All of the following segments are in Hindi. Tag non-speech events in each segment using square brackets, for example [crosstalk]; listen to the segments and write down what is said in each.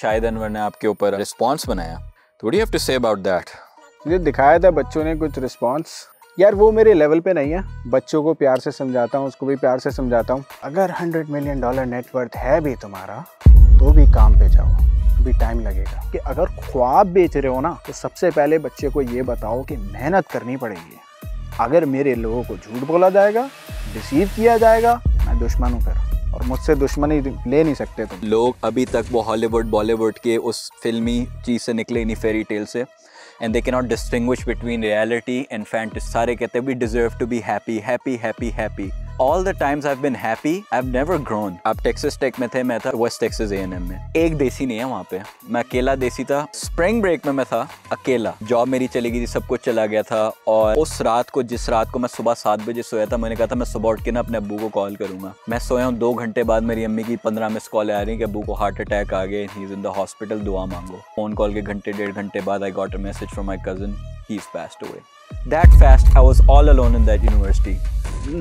शायद अनवर ने आपके ऊपर रिस्पॉन्स बनाया थोड़ी have to say about that मुझे दिखाया था बच्चों ने कुछ रिस्पॉन्स यार वो मेरे लेवल पे नहीं है बच्चों को प्यार से समझाता हूँ उसको भी प्यार से समझाता हूँ अगर हंड्रेड मिलियन डॉलर नेटवर्थ है भी तुम्हारा तो भी काम पे जाओ भी टाइम लगेगा कि अगर ख्वाब बेच रहे हो ना तो सबसे पहले बच्चे को ये बताओ कि मेहनत करनी पड़ेगी अगर मेरे लोगों को झूठ बोला जाएगा रिसीव किया जाएगा मैं दुश्मन हूँ फिर और मुझसे दुश्मनी ले नहीं सकते तुम लोग अभी तक वो हॉलीवुड बॉलीवुड के उस फिल्मी चीज़ से निकले नहीं फेरी टेल से and they can not distinguish between reality and फैंट सारे कहते we deserve to be happy happy happy happy all the times I been happy I have never grown आप टेक्सास टेक में थे मैं था वेस्ट टेक्सास एएनएम में एक देसी नहीं है वहां पे मैं अकेला देसी था स्प्रिंग ब्रेक में मैं था अकेला जॉब मेरी चली गई थी सब कुछ चला गया था और उस रात को जिस रात को मैं सुबह सात बजे सोया था मैंने कहा था मैं सुबह उठ के ना अपने अबू को कॉल करूंगा मैं सोया हूँ दो घंटे बाद मेरी अम्मी की पंद्रह मिस कॉल आ रही है कि अबू को हार्ट अटैक आ गया he is in the hospital दुआ मांगो फोन कॉल के घंटे डेढ़ घंटे बाद I got a message from my cousin he is passed away that fast I was all alone in that university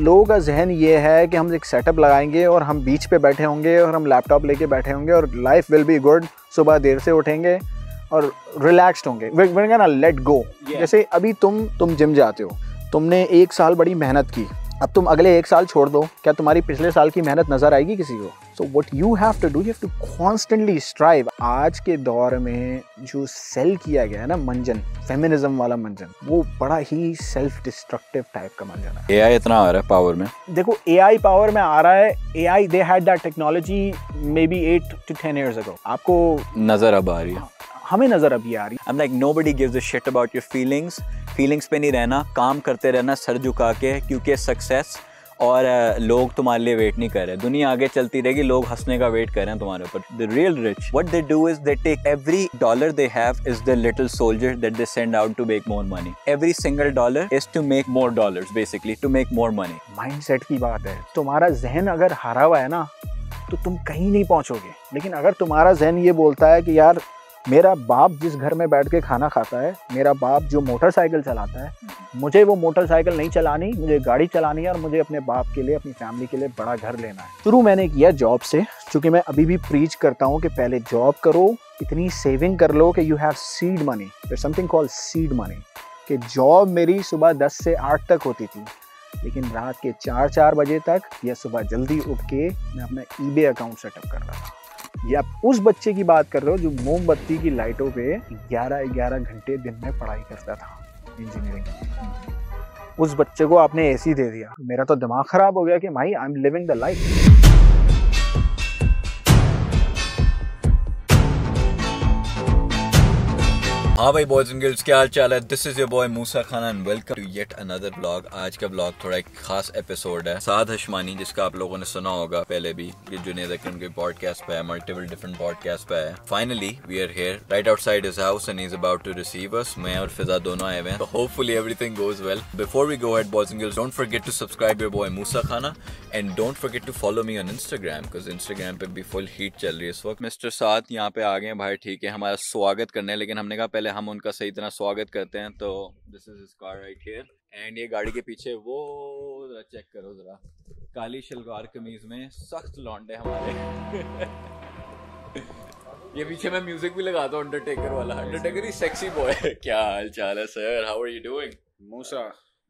लोगों का जहन ये है कि हम एक सेटअप लगाएंगे और हम बीच पे बैठे होंगे और हम लैपटॉप लेके बैठे होंगे और लाइफ विल बी गुड सुबह देर से उठेंगे और रिलैक्सड होंगे ना लेट गो जैसे अभी तुम तुम जिम जाते हो तुमने एक साल बड़ी मेहनत की अब तुम अगले एक साल छोड़ दो क्या तुम्हारी पिछले साल की मेहनत नजर आएगी किसी को so what you have to do have to constantly strive आज के दौर में जो सेल किया गया है ना मंजन फेमिनिज्म वाला मंजन वो बड़ा ही सेल्फ डिस्ट्रक्टिव टाइप का मंजन है एआई इतना आ रहा है पावर में देखो एआई पावर में आ रहा है AI they had that technology maybe eight to ten years ago आपको नजर अब आ रही है हाँ, हमें नज़र अभी आ रही है like nobody give shit about your feelings feelings पे नहीं रहना काम करते रहना सर झुका के क्योंकि सक्सेस और लोग तुम्हारे लिए वेट नहीं कर रहे दुनिया आगे चलती रहेगी लोग हंसने का वेट कर रहे हैं तुम्हारे ऊपर the real rich what they do is they take every dollar they have is the little soldier that they send out to make more money every single dollar is to make more dollar basically to make more money mindset की बात है तुम्हारा जहन अगर हरा हुआ है ना तो तुम कहीं नहीं पहुंचोगे लेकिन अगर तुम्हारा जहन ये बोलता है कि यार मेरा बाप जिस घर में बैठ के खाना खाता है मेरा बाप जो मोटरसाइकिल चलाता है मुझे वो मोटरसाइकिल नहीं चलानी मुझे गाड़ी चलानी है और मुझे अपने बाप के लिए अपनी फैमिली के लिए बड़ा घर लेना है शुरू मैंने किया जॉब से क्योंकि मैं अभी भी प्रीच करता हूँ कि पहले जॉब करो इतनी सेविंग कर लो कि you have seed money something call seed money कि जॉब मेरी सुबह दस से आठ तक होती थी लेकिन रात के चार चार बजे तक या सुबह जल्दी उठ के मैं अपना ई अकाउंट सेटअप कर रहा था ये आप उस बच्चे की बात कर रहे हो जो मोमबत्ती की लाइटों पे 11-11 घंटे दिन में पढ़ाई करता था इंजीनियरिंग उस बच्चे को आपने ए दे दिया मेरा तो दिमाग खराब हो गया कि my I am living the life हाँ भाई बॉयज एंड गर्ल्स क्या हाल चाल है this is your boy Musa Khan and welcome to yet another blog आज का ब्लॉग थोड़ा एक खास एपिसोड है साद हशमानी जिसका आप लोगों ने सुना होगा पहले भी ये जुनेद अक्रम के पॉडकास्ट पे है मल्टीपल डिफरेंट पॉडकास्ट पे है finally we are here right outside his house and is about to receive us मैं और फिजा दोनों आए हुए हैं hopefully everything goes well before we go at boys and girls don't forget to subscribe your boy Musa Khan and don't forget to follow me on Instagram because Instagram पे भी फुल हीट चल रही है इस वक्त मिस्टर साद यहाँ पे आ गए भाई ठीक है हमारा स्वागत करने लेकिन हमने कहा पहले पहले हम उनका सही तरह स्वागत करते हैं तो this is is car right here and ये गाड़ी के पीछे वो जरा चेक करो जरा काली शलवार कमीज में सख्त लौंडे हमारे [laughs] ये पीछे मैं म्यूजिक भी लगाता हूँ अंडरटेकर वाला अंडरटेकर ही सेक्सी बॉय [laughs] क्या हाल चाल है sir how are you doing Musa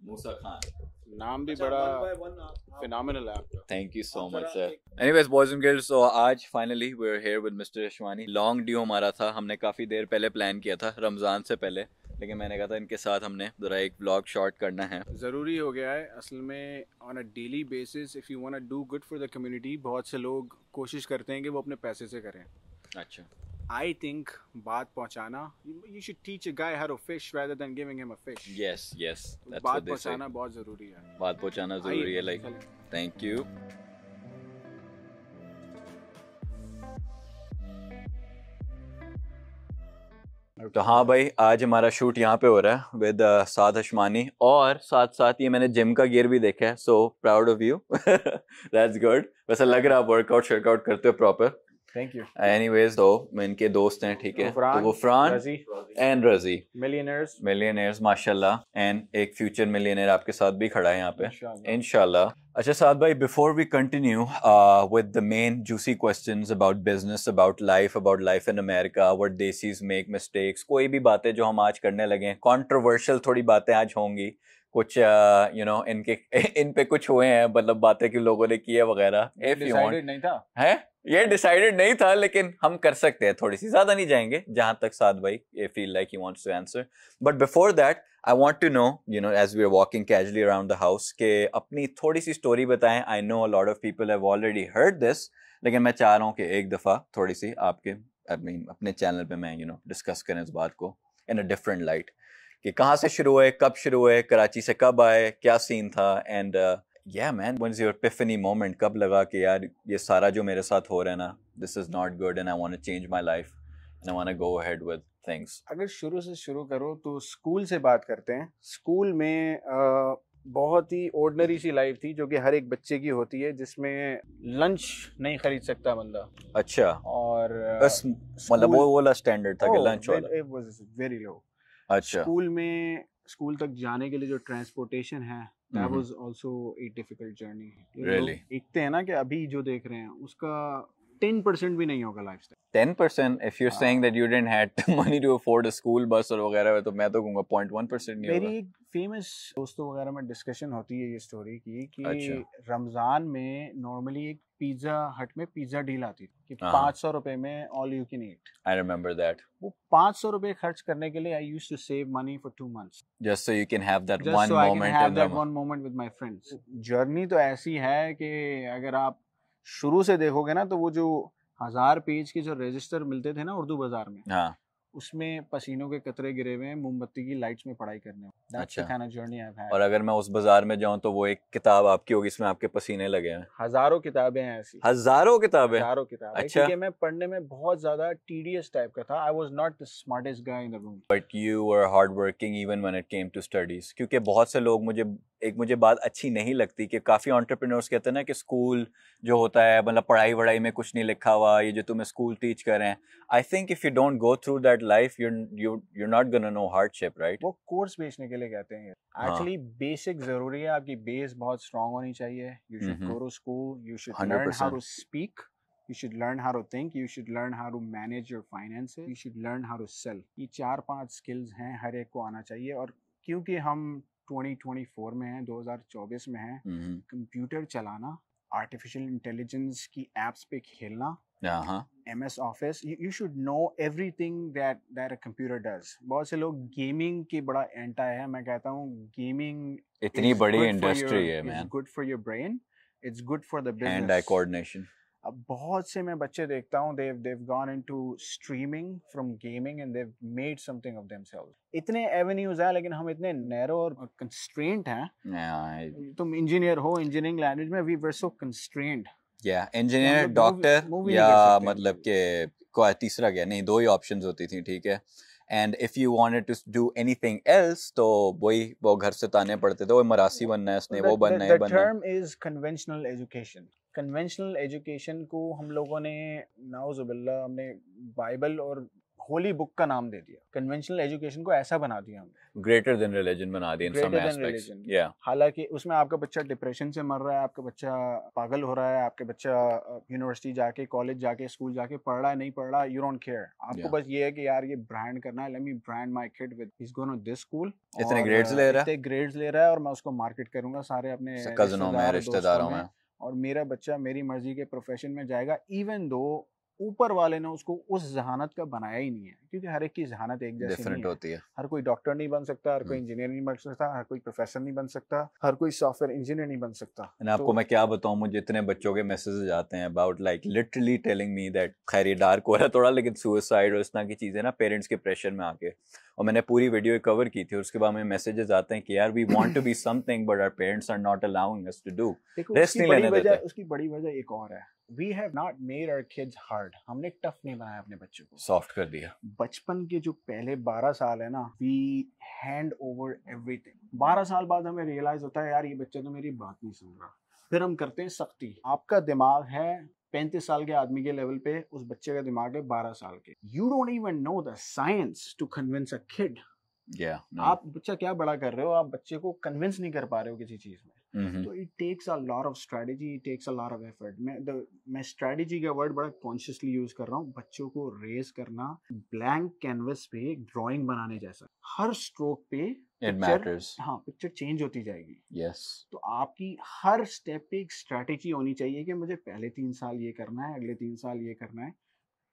Musa Khan नाम भी अच्छा, बड़ा फिनोमिनल है आपका thank you so much sir anyways boys and girls so आज finally we are here with mister Yashwani long due हमारा था हमने काफ़ी देर पहले प्लान किया था रमज़ान से पहले लेकिन मैंने कहा था इनके साथ हमने ज़रा एक ब्लॉग शॉट करना है ज़रूरी हो गया है असल में on a daily basis if you want to do good for the community बहुत से लोग कोशिश करते हैं कि वो अपने पैसे से करें अच्छा आई थिंक बात पहुंचाना you should teach a guy how to fish rather than giving him a fish yes yes बात पहुंचाना बहुत जरूरी है बात पहुंचाना जरूरी है लाइक थैंक यू तो हाँ भाई आज हमारा शूट यहाँ पे हो रहा है विद uh, साध अशमानी और साथ साथ ये मैंने जिम का गियर भी देखा है so proud of you that's good वैसा लग रहा है आप वर्कआउट शर्कआउट करते हो प्रॉपर थैंक यू एनीवेज दो इनके दोस्त हैं ठीक है तो Gufran and Razi millionaires millionaires माशाल्लाह एंड एक फ्यूचर मिलियनर आपके साथ भी खड़ा है यहाँ पे इनशाला अच्छा साद भाई before we continue with the main juicy question about business about life about life in America what desis make mistakes कोई भी बातें जो हम आज करने लगे हैं कॉन्ट्रोवर्शल थोड़ी बातें आज होंगी कुछ यू नो इनके [laughs] इन पे कुछ हुए हैं मतलब बातें कि लोगों ने है वगैरह इफ यू वांट नहीं था है ये डिसाइडेड नहीं था लेकिन हम कर सकते हैं थोड़ी सी ज्यादा नहीं जाएंगे जहां तक साद भाई ये feel like he wants to answer but before that I want to know you know as we are walking casually around the house के अपनी थोड़ी सी स्टोरी बताएं I know a lot of people have already heard this लेकिन मैं चाह रहा हूँ कि एक दफा थोड़ी सी आपके I mean, अपने चैनल पे मैं यू नो डिस्कस करें इस बात को इन अ डिफरेंट लाइट कि कहाँ से शुरू हुए कब शुरू हुए कराची से कब आए क्या सीन था and yeah man when is your epiphany moment कब लगा कि यार ये सारा जो मेरे साथ हो रहा है ना this is not good and I want change my life and I want go ahead with things अगर शुरू से शुरू करो तो स्कूल से बात करते हैं स्कूल में आ, uh, बहुत ही ऑर्डनरी सी लाइफ थी जो कि हर एक बच्चे की होती है जिसमें लंच नहीं खरीद सकता बंदा अच्छा और uh, बस मतलब वो वाला स्टैंडर्ड था कि लंच oh, वाला इट वाज वेरी लो अच्छा स्कूल में स्कूल तक जाने के लिए जो ट्रांसपोर्टेशन है that was also a difficult journey really देखते हैं ना कि अभी जो देख रहे हैं उसका 10% भी नहीं होगा lifestyle 10% if you are saying that you didn't had money to afford a school bus और वगैरह तो मैं तो कहूंगा 0.1% नहीं होगा मेरी फेमस दोस्तों वगैरह में डिस्कशन होती है ये स्टोरी की कि अच्छा। रमजान में नॉर्मली एक पिज्जा हट में पिज्जा डील आती थी कि हाँ। पाँच सौ रुपए में all you can eat I remember that वो पाँच सौ रुपए खर्च करने के लिए I used to save money for two months just so you can have that one moment have that one moment with my friends journey तो ऐसी है कि अगर आप शुरू से देखोगे ना तो वो जो हजार पेज के जो रजिस्टर मिलते थे ना उर्दू बाजार में हाँ. उसमें पसीनों के कतरे गिरे हुए हैं मोमबत्ती की लाइट्स में पढ़ाई करने अच्छा kind of journey I've had. और अगर मैं उस बाजार में जाऊं तो वो एक किताब आपकी होगी इसमें आपके पसीने लगे हैं हजारों किताबें हैं ऐसी हजारों किताबें हजारों किताबें अच्छा क्योंकि मैं पढ़ने में बहुत ज्यादा टीडियस टाइप का था I was not the smartest guy in the room but you are hard working even when it came to studies क्योंकि बहुत से लोग मुझे एक मुझे बात अच्छी नहीं लगती कि काफ़ी ऑन्टरप्रीनोर्स कहते हैं ना कि स्कूल जो होता है मतलब पढ़ाई वढ़ाई में कुछ नहीं लिखा हुआ ये जो तुम्हें स्कूल टीच कर रहे हैं I think if you don't go through that that life you you you not gonna know hardship right वो कोर्स बेचने के लिए कहते हैं एक्चुअली हाँ। बेसिक जरूरी है आपकी बेस बहुत स्ट्रांग होनी चाहिए you should go to school you should learn how to speak you should learn how to think you should learn how to manage your finances you should learn how to sell ये चार पांच स्किल्स हैं हर एक को आना चाहिए और क्योंकि हम 2024 में है 2024 में है कंप्यूटर mm-hmm। चलाना आर्टिफिशियल इंटेलिजेंस की एप्स पे खेलना M S office you should know everything that that computer does बहुत से लोग गेमिंग के बड़ा एंटा है मैं कहता हूँ गेमिंग इतनी बड़ी इंडस्ट्री है man good for your brain it's good for the business coordination अब बहुत से मैं बच्चे देखता हूँ they've they've gone into streaming from gaming and they've made something of themselves इतने एवेन्यूज हैं लेकिन हम इतने नैरो और कंस्ट्रेंट हैं तुम इंजीनियर हो इंजीनियरिंग लैंग्वेज में वी वर सो कंस्ट्रेंट या इंजीनियर डॉक्टर या मतलब के कोई तीसरा गया नहीं दो ही ऑप्शंस होती थी ठीक है and if you wanted to do anything else तो वही वो घर से ताने पड़ते थे वो मरासी बनना है उसने वो बनना है बनना है term is conventional education conventional education को हम लोगों ने नाउजुबिल्ला हमने बाइबल और होली बुक का नाम दे दिया कन्वेंशनल एजुकेशन को ऐसा बना दिया हमने ग्रेटर देन रिलीजन बना दिया ग्रेटर देन रिलीजन हालांकि उसमें आपका बच्चा डिप्रेशन से मर रहा है आपका बच्चा पागल हो रहा है आपके बच्चा यूनिवर्सिटी जाके कॉलेज जाके स्कूल जाके पढ़ रहा है नहीं पढ़ रहा यू डोंट केयर आपको yeah. बस ये है कि यार ये ब्रांड करना है let me brand my kid with is going to this school इतने ग्रेड्स ले रहा है इतने ग्रेड्स ले रहा है और मैं उसको मार्केट करूंगा सारे अपने कजनों में रिश्तेदारों में और मेरा बच्चा मेरी मर्जी के प्रोफेशन में जाएगा इवन दो ऊपर वाले ने उसको उस जहानत का बनाया ही नहीं है क्योंकि हर एक की जहानत एक जैसी नहीं है। होती है हर कोई डॉक्टर नहीं बन सकता हर कोई इंजीनियर हम्म। नहीं बन सकता हर कोई प्रोफेसर नहीं बन सकता हर कोई सॉफ्टवेयर इंजीनियर नहीं बन सकता तो, आपको मैं क्या बताऊँ मुझे इतने बच्चों के मैसेजेस आते हैं about like literally telling me that खैर ये डार्क हो रहा है थोड़ा लेकिन सुसाइड और इस तरह की चीज़ें ना पेरेंट्स के प्रेशर में आके और मैंने पूरी वीडियो कवर की थी उसके बाद में मैसेजेस आते हैं कि यार we want to be something but our parents are not allowing us to do rest नहीं लेने देते उसकी बड़ी वजह एक और है we have not made our kids hard हमने टफ नहीं बनाया अपने बच्चों को सॉफ्ट कर दिया बचपन के जो पहले 12 साल है ना वी हैंड ओवर एवरीथिंग 12 साल बाद हमें रियलाइज होता है यार ये बच्चा तो मेरी बात नहीं सुन रहा फिर हम करते हैं सख्ती आपका दिमाग है पैंतीस साल के आदमी के लेवल पे उस बच्चे का दिमाग है बारह साल के you don't even know the science to convince a kid yeah, no. आप बच्चा क्या बड़ा कर रहे हो आप बच्चे को कन्विंस नहीं कर पा रहे हो किसी चीज में mm-hmm. तो it takes a lot of strategy it takes a lot of effort मैं द मैं स्ट्रेटजी का वर्ड बड़ा कॉन्शियसली यूज कर रहा हूँ बच्चों को रेस करना ब्लैंक कैनवस पे ड्राइंग बनाने जैसा हर स्ट्रोक पे पिक्चर हाँ चेंज होती जाएगी यस yes. तो आपकी हर स्टेप पे एक स्ट्रेटेजी होनी चाहिए कि मुझे पहले तीन साल ये करना है अगले तीन साल ये करना है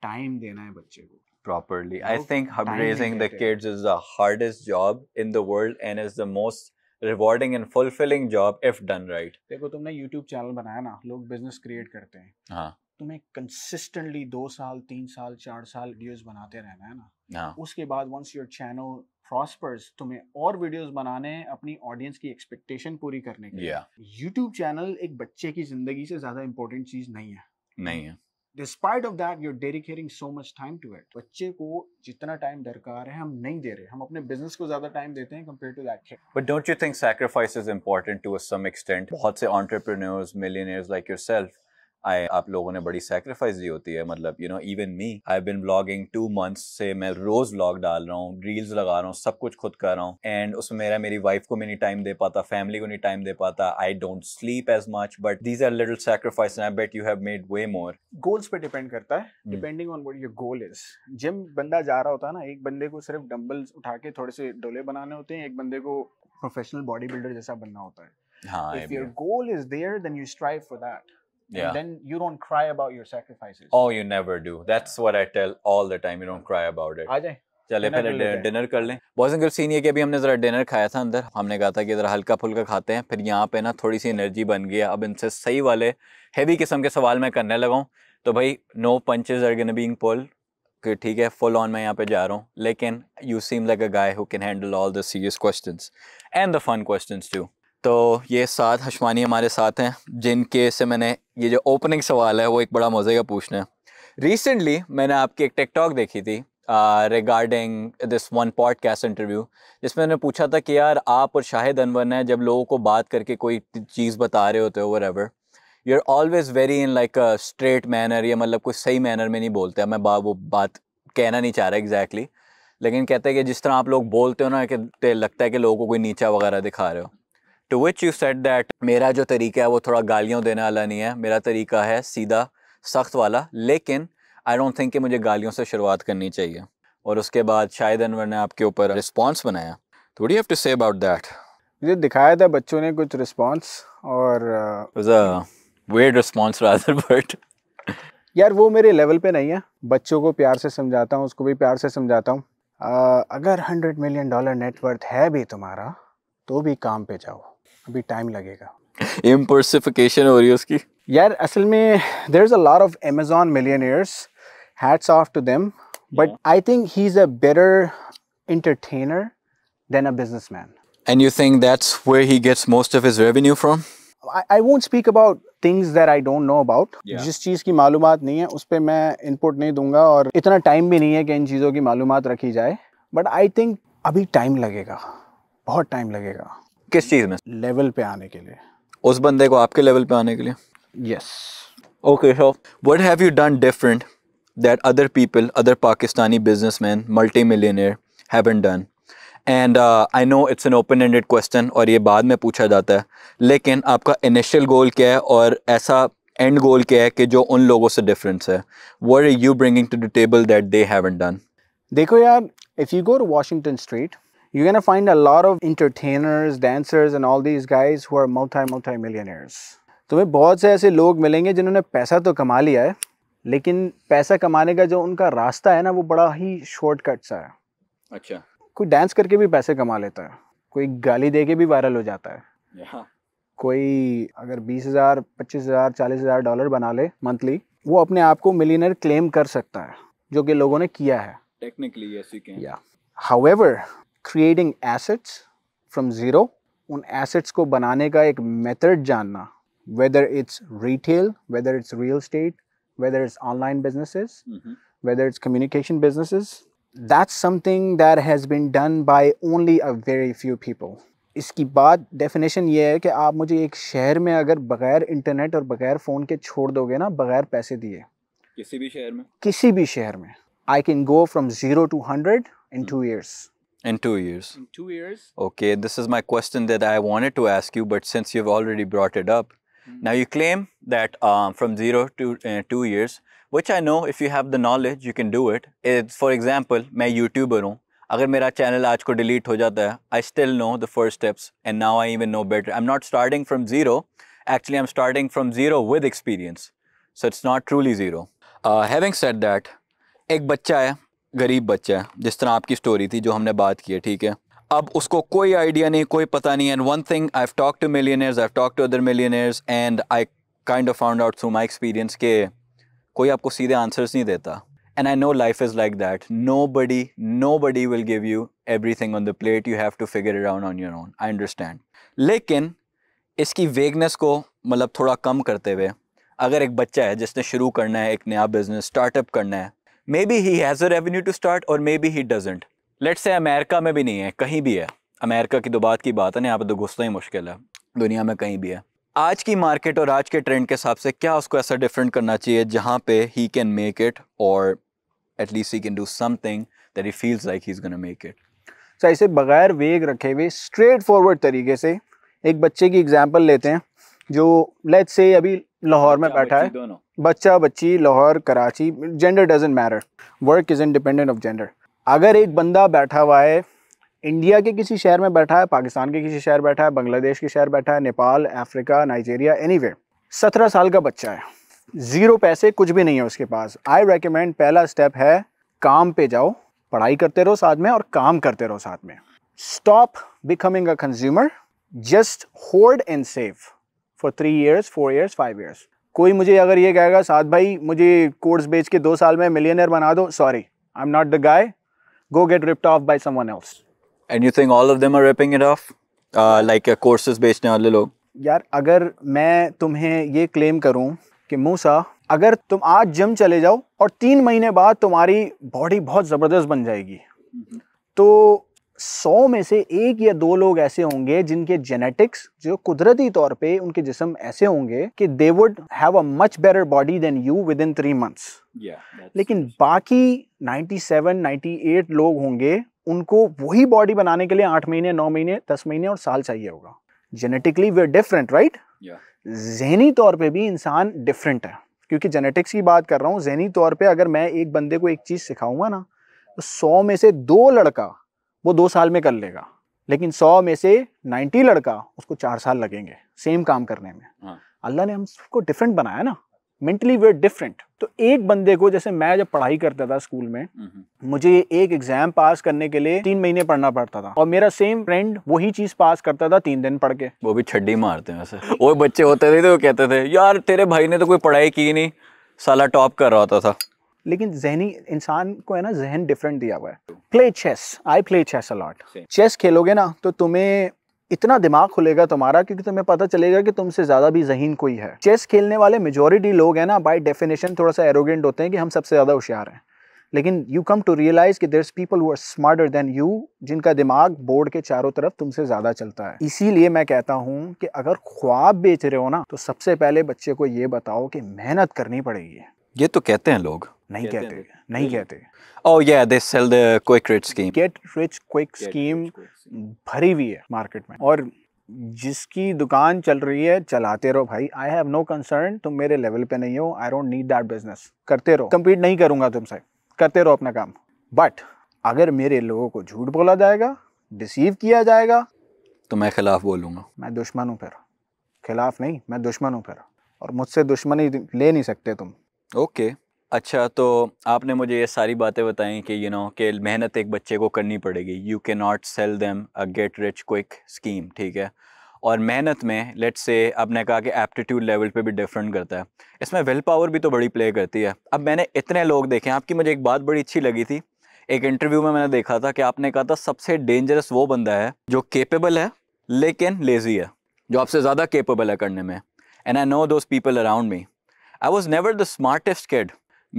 टाइम देना है बच्चे को properly. No I think hub raising the kids is the hardest job in the world and is the most rewarding and fulfilling job if done right देखो तुमने यूट्यूब चैनल बनाया ना लोग बिजनेस क्रिएट करते हैं हाँ तुम्हें कंसिस्टेंटली दो साल तीन साल चार साल वीडियोस बनाते रहना है ना हाँ. उसके बाद वंस योर चैनल प्रॉस्पर्स तुम्हें और वीडियोस बनाने हैं अपनी ऑडियंस की एक्सपेक्टेशन पूरी करने के लिए यूट्यूब चैनल एक बच्चे की जिंदगी से ज्यादा इम्पोर्टेंट चीज नहीं है नहीं है despite of that you are dedicating so much time to it बच्चे को जितना टाइम दरकार है हम नहीं दे रहे हम अपने बिजनेस को ज्यादा टाइम देते हैं compare to that kid but don't you think sacrifice is important to some extent बहुत से एंटरप्रेन्योर्स मिलियनेयर्स लाइक योरसेल्फ आए आप लोगों ने बड़ी सेक्रीफाइस दी होती है मतलब you know even me I been blogging two months से मैं रोज ब्लॉग डाल रहा हूँ रील्स लगा रहा हूँ सब कुछ खुद कर रहा हूँ एंड उसमें मेरा मेरी वाइफ को मैं नहीं टाइम दे पाता फैमिली को नहीं टाइम दे पाता I don't sleep as much but these are little sacrifice I bet you have made way more goals पर डिपेंड करता है depending on what your goal is gym बंदा जा रहा होता है ना एक बंदे को सिर्फ डम्बल्स उठा के थोड़े से डोले बनाने होते हैं एक बंदे को प्रोफेशनल बॉडी बिल्डर जैसा बनना होता है हाँ, If your goal is there, then you strive for that. yeah. then you don't cry about your sacrifices oh you never do that's what i tell all the time you don't cry about it ajay चले पहले डिनर कर लें बॉयज एंड गर्ल्स सीन ये कि अभी हमने ज़रा डिनर खाया था अंदर हमने कहा था कि ज़रा हल्का फुल्का खाते हैं फिर यहाँ पे ना थोड़ी सी एनर्जी बन गई अब इनसे सही वाले हैवी किस्म के सवाल मैं करने लगा हूँ तो भाई no punches are gonna being pull कि ठीक है फुल ऑन मैं यहाँ पे जा रहा हूँ लेकिन you seem like a guy who can handle all the serious question and the fun question too तो ये सात हशमानी हमारे साथ हैं जिनके से मैंने ये जो ओपनिंग सवाल है वो एक बड़ा मज़े का पूछना है रिसेंटली मैंने आपकी एक टिकटॉक देखी थी regarding this one podcast interview जिसमें मैंने पूछा था कि यार आप और शाहिद अनवर ने जब लोगों को बात करके कोई चीज़ बता रहे होते हो wherever you are always very in like a straight manner या मतलब कुछ सही मैनर में नहीं बोलते मैं बा वो बात कहना नहीं चाह रहा एग्जैक्टली exactly. लेकिन कहते हैं कि जिस तरह आप लोग बोलते हो ना कि लगता है कि लोगों को कोई नीचा वगैरह दिखा रहे हो to which you set that मेरा जो तरीका है वो थोड़ा गालियों देने वाला नहीं है मेरा तरीका है सीधा सख्त वाला लेकिन आई डोंट थिंक कि मुझे गालियों से शुरुआत करनी चाहिए और उसके बाद शायद अनवर ने आपके ऊपर रिस्पॉन्स बनाया थोड़ी have to say about that मुझे दिखाया था बच्चों ने कुछ रिस्पॉन्स और वेड रिस्पॉन्स रादर बट यार वो मेरे लेवल पे नहीं है बच्चों को प्यार से समझाता हूँ उसको भी प्यार से समझाता हूँ uh, अगर हंड्रेड मिलियन डॉलर नेटवर्थ है भी तुम्हारा तो भी काम पे जाओ अभी टाइम लगेगा इम्पर्सिफिकेशन हो रही है उसकी यार असल में there is a lot of Amazon millionaires hats off to them but I think he is a better entertainer than a business man and you think that's way he gets most of revenue revenue I, I won't speak about things that I don't know about जिस चीज़ की मालूम नहीं है उस पर मैं इनपुट नहीं दूंगा और इतना टाइम भी नहीं है कि इन चीज़ों की मालूम रखी जाए बट आई थिंक अभी टाइम लगेगा बहुत टाइम लगेगा किस चीज़ में लेवल पे आने के लिए उस बंदे को आपके लेवल पे आने के लिए yes okay so what have you done different that other people other Pakistani business man multi millionaire haven't done and I know it's an open ended question और ये बाद में पूछा जाता है लेकिन आपका इनिशियल गोल क्या है और ऐसा एंड गोल क्या है कि जो उन लोगों से डिफरेंस है what are you bringing to the table that they haven't done देखो यार if you go to Washington street you're gonna find a lot of entertainers, dancers and all these guys who are multi-multi millionaires. तुम्हें बहुत से ऐसे लोग मिलेंगे जिन्होंने पैसा तो कमा लिया है लेकिन पैसा कमाने का जो उनका रास्ता है ना वो बड़ा ही शॉर्टकट सा है अच्छा कोई डांस करके भी पैसे कमा लेता है कोई गाली दे के भी वायरल हो जाता है कोई अगर बीस हज़ार पच्चीस हज़ार चालीस हज़ार डॉलर बना ले मंथली वो अपने आप को मिलीनर क्लेम कर सकता है जो कि लोगों ने किया है technically however creating assets from zero उन एसेट्स को बनाने का एक मेथड जानना whether it's retail whether it's real estate whether it's online businesses whether it's communication businesses that's something that has been done by only a very few people इसकी बात डेफिनेशन ये है कि आप मुझे एक शहर में अगर बगैर इंटरनेट और बगैर फ़ोन के छोड़ दोगे ना बगैर पैसे दिए किसी भी शहर में किसी भी शहर में I can go from zero to hundred in two years In two years. In two years. Okay, this is my question that I wanted to ask you, but since you've already brought it up, mm -hmm. now you claim that um, from zero to uh, two years, which I know if you have the knowledge, you can do it. It's, for example, my YouTuber हूँ अगर मेरा चैनल आज को डिलीट हो जाता है I still know the first steps and now I even know better I am not starting from zero actually I'm starting from zero with experience. So it's not truly zero. Uh, having said that, एक बच्चा है गरीब बच्चा है जिस तरह आपकी स्टोरी थी जो हमने बात की है ठीक है अब उसको कोई आइडिया नहीं कोई पता नहीं and one thing I talk to millionaires I talk to other millionaires and I kind of found out through my experience के कोई आपको सीधे आंसर्स नहीं देता and I know life is like that nobody nobody will give you everything on the plate you have to figure it out on your own I understand लेकिन इसकी वेगनेस को मतलब थोड़ा कम करते हुए अगर एक बच्चा है जिसने शुरू करना है एक नया बिजनेस स्टार्टअप करना है maybe he has a revenue to start और maybe he doesn't let से अमेरिका में भी नहीं है कहीं भी है अमेरिका की तो बात की बात है ना यहाँ पर तो घुसना ही मुश्किल है दुनिया में कहीं भी है आज की मार्केट और आज के ट्रेंड के हिसाब से क्या उसको ऐसा डिफरेंट करना चाहिए जहाँ पे ही कैन मेक इट और at least he can do something that he feels like he is gonna make it so ऐसे बगैर वेग रखे हुए स्ट्रेट फॉरवर्ड तरीके से एक बच्चे की एग्जाम्पल लेते हैं जो लेट से अभी लाहौर में बैठा है दोनों बच्चा बच्ची Lahore Karachi gender doesn't matter work is independent of gender अगर एक बंदा बैठा हुआ है इंडिया के किसी शहर में बैठा है पाकिस्तान के किसी शहर बैठा है बांग्लादेश के शहर बैठा है नेपाल अफ्रीका नाइजीरिया एनी सत्रह साल का बच्चा है ज़ीरो पैसे कुछ भी नहीं है उसके पास आई रिकमेंड पहला स्टेप है काम पे जाओ पढ़ाई करते रहो साथ में और काम करते रहो साथ में stop becoming a consumer just hold and save for three years four years five years कोई मुझे अगर ये कहेगा साथ भाई मुझे कोर्स बेच के दो साल में मिलियनर बना दो sorry I am not the guy go get ripped off by someone else and you think all of them are ripping it off like courses बेचने वाले लोग यार अगर मैं तुम्हें ये क्लेम करूं कि मूसा अगर तुम आज जिम चले जाओ और तीन महीने बाद तुम्हारी बॉडी बहुत ज़बरदस्त बन जाएगी mm-hmm. तो सौ में से एक या दो लोग ऐसे होंगे जिनके जेनेटिक्स जो कुदरती तौर पे उनके जिसम ऐसे होंगे कि they would have a much better body than you within three months लेकिन बाकी 97, 98 लोग होंगे उनको वही बॉडी बनाने के लिए आठ महीने नौ महीने दस महीने और साल चाहिए होगा जेनेटिकली वे डिफरेंट राइट जहनी तौर पर भी इंसान डिफरेंट है क्योंकि जेनेटिक्स की बात कर रहा हूँ जहनी तौर पर अगर मैं एक बंदे को एक चीज़ सिखाऊंगा ना तो सौ में से दो लड़का वो दो साल में कर लेगा लेकिन सौ में से नाइन्टी लड़का उसको चार साल लगेंगे सेम काम करने में हाँ। अल्लाह ने हम सबको डिफरेंट बनाया ना मेंटली वे डिफरेंट तो एक बंदे को जैसे मैं जब पढ़ाई करता था स्कूल में हम्म। मुझे एक एग्जाम पास करने के लिए तीन महीने पढ़ना पड़ता था और मेरा सेम फ्रेंड वही चीज पास करता था तीन दिन पढ़ के वो भी छड्डी मारते हैं वैसे वो बच्चे होते थे तो कहते थे यार तेरे भाई ने तो कोई पढ़ाई की नहीं साला टॉप कर रहा होता था लेकिन जहनी इंसान को है ना जहन डिफरेंट दिया हुआ है play chess I play chess a lot chess खेलोगे ना तो तुम्हें इतना दिमाग खुलेगा तुम्हारा क्योंकि तुम्हें पता चलेगा कि तुमसे ज्यादा भी जहीन कोई है चेस खेलने वाले मेजोरिटी लोग हैं ना बाय डेफिनेशन थोड़ा सा एरोगेंट होते हैं कि हम सबसे ज्यादा होशियार हैं लेकिन यू कम टू रियलाइज कि there people who are smarter than you जिनका दिमाग बोर्ड के चारों तरफ तुमसे ज्यादा चलता है इसीलिए मैं कहता हूँ कि अगर ख्वाब बेच रहे हो ना तो सबसे पहले बच्चे को ये बताओ कि मेहनत करनी पड़ेगी ये तो कहते हैं लोग नहीं कहते, कहते हैं, नहीं कहते oh yeah they sell the quick rich scheme get rich quick scheme भरी हुई है मार्केट में और जिसकी दुकान चल रही है चलाते रहो भाई आई हैव नो कंसर्न तुम मेरे लेवल पे नहीं हो I don't need that business करते रहो कम्पीट नहीं करूंगा तुमसे करते रहो अपना काम बट अगर मेरे लोगों को झूठ बोला जाएगा डिसीव किया जाएगा तो मैं खिलाफ बोलूंगा मैं दुश्मन हूँ फिर खिलाफ नहीं मैं दुश्मन हूँ फिर और मुझसे दुश्मनी ले नहीं सकते तुम ओके अच्छा तो आपने मुझे ये सारी बातें बताई कि यू नो कि मेहनत एक बच्चे को करनी पड़ेगी you can not sell them a get rich quick scheme ठीक है और मेहनत में लेट्स से आपने कहा कि एप्टीट्यूड लेवल पे भी डिफरेंट करता है इसमें विल पावर भी तो बड़ी प्ले करती है अब मैंने इतने लोग देखे हैं आपकी मुझे एक बात बड़ी अच्छी लगी थी एक इंटरव्यू में मैंने देखा था कि आपने कहा था सबसे डेंजरस वो बंदा है जो केपेबल है लेकिन लेज़ी है जो आपसे ज़्यादा केपेबल है करने में and I know those people around me I was never the smartest kid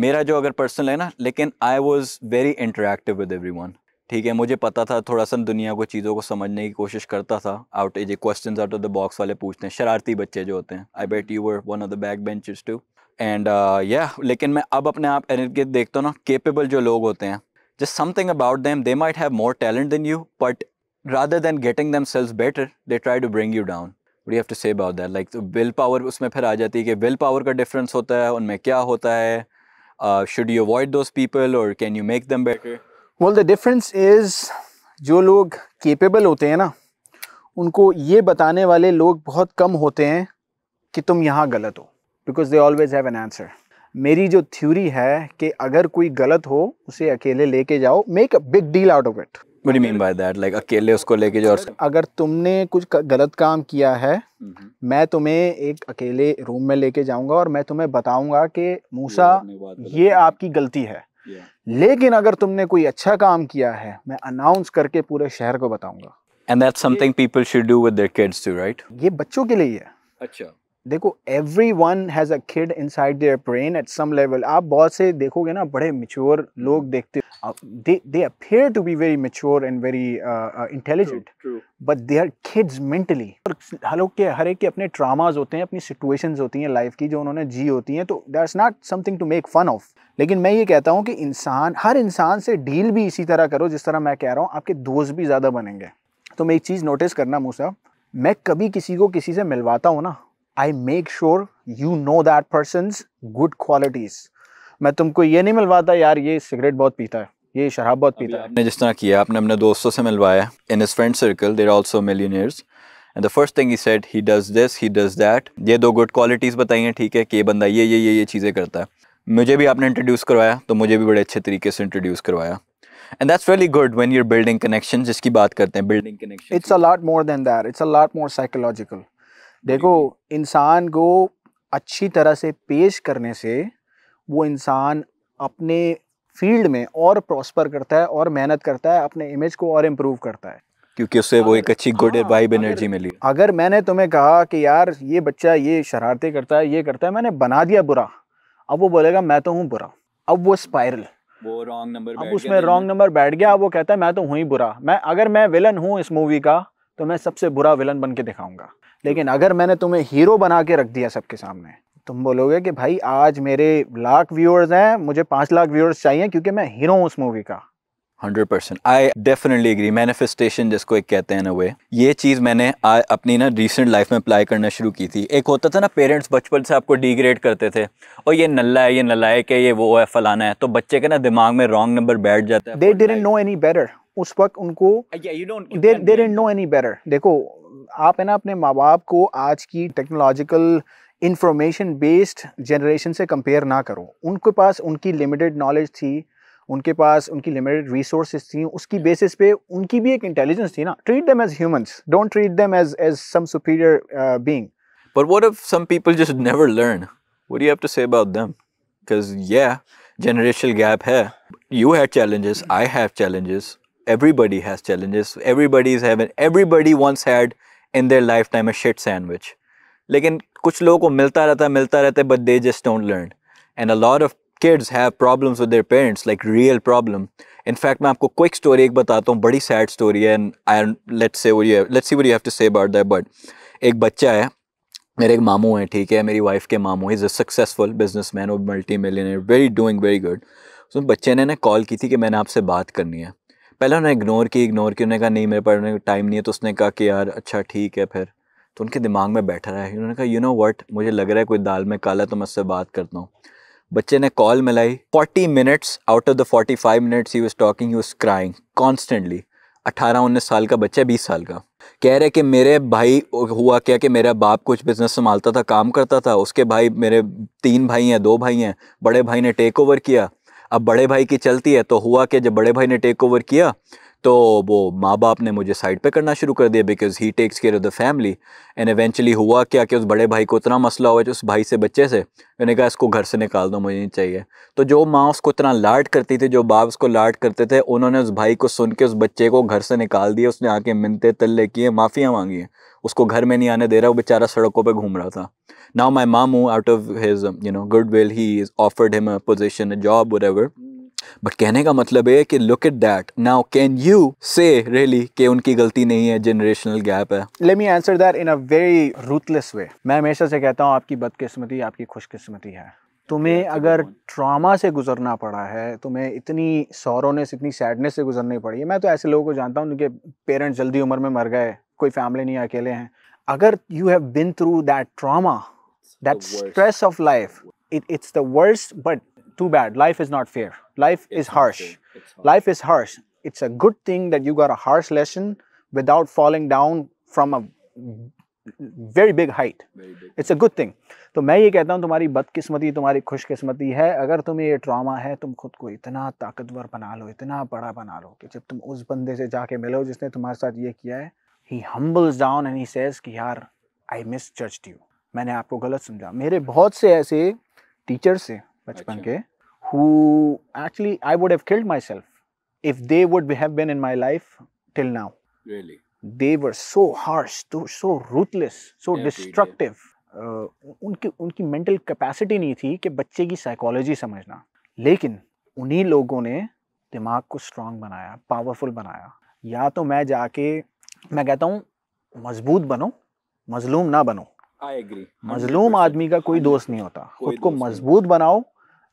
मेरा जो अगर पर्सनल है ना लेकिन I was very interactive with everyone ठीक है मुझे पता था थोड़ा सा दुनिया को चीज़ों को समझने की कोशिश करता था out as question out of the box वाले पूछते हैं शरारती बच्चे जो होते हैं I bet you were one of the back benches too and yeah लेकिन मैं अब अपने आप गिर्द देखता हूँ ना केपेबल जो लोग होते हैं just something about them they might have more talent than you but rather than getting themselves better, they try to bring you down. What you have to say about that like will power उसमें फिर आ जाती है कि विल पावर का डिफरेंस होता है उनमें क्या होता है should you avoid those people और can you make them better well the difference is जो लोग केपेबल होते हैं ना उनको ये बताने वाले लोग बहुत कम होते हैं कि तुम यहाँ गलत हो because they always have an answer मेरी जो थ्योरी है कि अगर कोई गलत हो उसे अकेले लेके जाओ make a big deal out of it What do you mean by that? Like अकेले उसको लेके जो अगर, तुमने कुछ गलत काम किया है हम्म। मैं तुम्हें एक अकेले रूम में लेके जाऊंगा और मैं तुम्हें बताऊंगा कि मूसा ये आपकी गलती है लेकिन अगर तुमने कोई अच्छा काम किया है मैं अनाउंस करके पूरे शहर को बताऊंगा and that's something people should do with their kids too right ये बच्चों के लिए है अच्छा देखो everyone has a kid inside their brain at some level आप बहुत से देखोगे ना बड़े मेच्योर लोग hmm. देखते they they appear to be very mature and very intelligent but they are kids mentally और हर के हर एक के अपने ट्रामाज होते हैं अपनी सिचुएशंस होती हैं लाइफ की जो उन्होंने जी होती हैं तो that's not something to make fun of लेकिन मैं ये कहता हूँ कि इंसान हर इंसान से डील भी इसी तरह करो जिस तरह मैं कह रहा हूँ आपके दोस्त भी ज़्यादा बनेंगे तो मैं एक चीज़ नोटिस करना मूसा मैं कभी किसी को किसी से मिलवाता हूँ ना I make sure you know that person good qualities मैं तुमको ये नहीं मिलवाता यार ये सिगरेट बहुत पीता है ये शराब बहुत पीता है आपने जिस तरह किया आपने अपने दोस्तों से मिलवाया in his friend circle there also millionaires and the first thing he said he does this he does that ये दो गुड क्वालिटीज़ बताई हैं ठीक है कि ये बंदा ये ये ये ये चीज़ें करता है मुझे भी आपने इंट्रोड्यूस करवाया तो मुझे भी बड़े अच्छे तरीके से इंट्रोड्यूस करवाया and that's very good when you're building connection जिसकी बात करते हैं building connection it's a lot more than that it's a lot more psychological देखो इंसान को अच्छी तरह से पेश करने से वो इंसान अपने फील्ड में और प्रॉस्पर करता है और मेहनत करता है अपने इमेज को और इम्प्रूव करता है क्योंकि उससे वो एक अच्छी गुड वाइब एनर्जी मिली अगर मैंने तुम्हें कहा कि यार ये बच्चा ये शरारतें करता है ये करता है मैंने बना दिया बुरा अब वो बोलेगा मैं तो हूँ बुरा अब वो स्पायरल वो रॉन्ग नंबर अब उसमें रॉन्ग नंबर बैठ गया अब वो कहता है मैं तो हूँ ही बुरा मैं अगर मैं विलन हूँ इस मूवी का तो मैं सबसे बुरा विलन बन के दिखाऊंगा लेकिन अगर मैंने तुम्हें हीरो बना के रख दिया सबके सामने तुम बोलोगे कि भाई आज मेरे लाख व्यूअर्स हैं मुझे पांच लाख व्यूअर्स चाहिए क्योंकि मैं हीरो हूँ उस मूवी का hundred percent I definitely agree manifestation जिसको एक कहते हैं ना वे ये चीज़ मैंने आ, अपनी ना रिसेंट लाइफ में अप्लाई करना शुरू की थी एक होता था ना पेरेंट्स बचपन से आपको डिग्रेड करते थे और ये नल्ला है ये नल्ला है कि ये वो है फलाना है तो बच्चे के ना दिमाग में रॉन्ग नंबर बैठ जाता है they didn't know any better उस वक्त उनको they didn't know any better देखो आप है ना अपने माँ बाप को आज की टेक्नोलॉजिकल इंफॉर्मेशन बेस्ड जनरेशन से कंपेयर ना करो उनके पास उनकी लिमिटेड नॉलेज थी उनके पास उनकी लिमिटेड रिसोर्सेज थी उसकी बेसिस पे उनकी भी एक इंटेलिजेंस थी ना treat them as humans don't treat them as as some superior being but what if some people just never learn what you have to say about them because yeah generational gap है you have challenges i have challenges everybody has challenges everybody's having everybody once had in their lifetime a shit sandwich लेकिन कुछ लोगों को मिलता रहता है मिलता रहता है but they just don't learn and a lot of kids have problems with their parents like real problem in fact मैं आपको क्विक स्टोरी एक बताता हूँ बड़ी सैड स्टोरी है and I let's say let's see you have to say about that but एक बच्चा है मेरे एक मामू हैं ठीक है मेरी वाइफ के मामू is a successful business man और multi millionaire very doing very good उस बच्चे ने ना कॉल की थी कि मैंने आपसे बात करनी है पहले उन्होंने इग्नोर की इग्नोर की उन्होंने कहा नहीं मेरे पढ़ने का टाइम नहीं है तो उसने कहा कि यार अच्छा ठीक है फिर तो उनके दिमाग में बैठा रहा है उन्होंने कहा यू नो वट मुझे लग रहा है कोई दाल में काला तो मैं उससे बात करता हूँ बच्चे ने कॉल मिलाई forty minutes out of the five minutes he was talking he was crying constantly अट्ठारह उन्नीस साल का बच्चा है साल का कह रहे कि मेरे भाई हुआ क्या कि मेरा बाप कुछ बिजनेस संभालता था काम करता था उसके भाई मेरे तीन भाई हैं दो भाई हैं बड़े भाई ने टेक ओवर किया अब बड़े भाई की चलती है तो हुआ कि जब बड़े भाई ने टेक ओवर किया तो वो माँ बाप ने मुझे साइड पे करना शुरू कर दिया because he takes care of the family and eventually हुआ क्या कि उस बड़े भाई को इतना मसला हुआ उस भाई से बच्चे से मैंने कहा इसको घर से निकाल दो मुझे नहीं चाहिए तो जो माँ उसको इतना लाड करती थी जो बाप उसको लाड करते थे उन्होंने उस भाई को सुन के उस बच्चे को घर से निकाल दिया उसने आके मिनते तल्ले किए माफ़ियाँ मांगी हैं उसको घर में नहीं आने दे रहा वो बेचारा सड़कों पर घूम रहा था नाउ माई मामू out of his you know good will he is offered him a position job wherever but कहने का मतलब है कि look at that now can you say really कि उनकी गलती नहीं है जनरेशनल गैप है let me answer that in a very ruthless way मैं हमेशा से कहता हूँ आपकी बदकिस्मती आपकी खुशकिस्मती है तुम्हें अगर ट्रामा से गुजरना पड़ा है तुम्हें इतनी सौरोनेस इतनी सैडनेस से गुजरनी पड़ी है मैं तो ऐसे लोगों को जानता हूँ उनके पेरेंट्स जल्दी उम्र में मर गए कोई फैमिली नहीं अकेले हैं अगर you have been through that trauma that stress of life it it's the worst but too bad life is not fair life is harsh life is harsh it's a good thing that you got a harsh lesson without following down from a very big height it's a good thing तो मैं ये कहता हूँ तुम्हारी बदकिस्मती तुम्हारी खुशकिस्मती है अगर तुम्हें ये ट्रामा है तुम खुद को इतना ताकतवर बना लो इतना बड़ा बना लो कि जब तुम उस बंदे से जाके मिलो जिसने तुम्हारे साथ ये किया है he humbles down and he says कि यार आई मिस जज यू मैंने आपको गलत समझा मेरे बहुत से ऐसे टीचर्स हैं बचपन अच्छा। के who actually I would have killed myself if they would have been in my life till now they were so harsh so ruthless so destructive उनकी उनकी मेंटल कैपेसिटी नहीं थी कि बच्चे की साइकोलॉजी समझना लेकिन उन्हीं लोगों ने दिमाग को स्ट्रांग बनाया पावरफुल बनाया या तो मैं जाके मैं कहता हूँ मजबूत बनो मजलूम ना बनो आई एग्री मजलूम आदमी का कोई दोस्त नहीं होता खुद को मजबूत बनाओ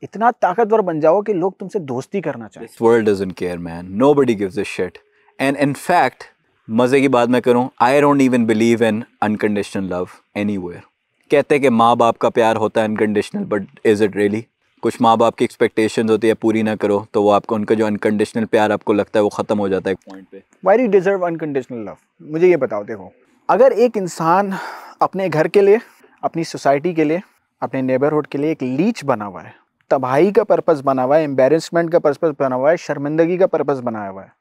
इतना ताकतवर बन जाओ कि लोग तुमसे दोस्ती करना चाहते world doesn't care man nobody gives a shit and fact मज़े की बात मैं करूं I don't even believe in unconditional love anywhere कहते हैं कि माँ बाप का प्यार होता है unconditional but is it really कुछ माँ बाप की एक्सपेक्टेशन होती है पूरी ना करो तो वो आपको उनका जो अनकंडीशनल प्यार आपको लगता है वो ख़त्म हो जाता है एक पॉइंट पे why you deserve unconditional love मुझे ये बताओ देखो अगर एक इंसान अपने घर के लिए अपनी सोसाइटी के लिए अपने नेबरहुड के लिए एक लीच बना हुआ है तबाही का पर्पज़ बना हुआ है एम्बेरसमेंट का पर्पज़ बना हुआ है शर्मिंदगी का पर्पज़ बना हुआ है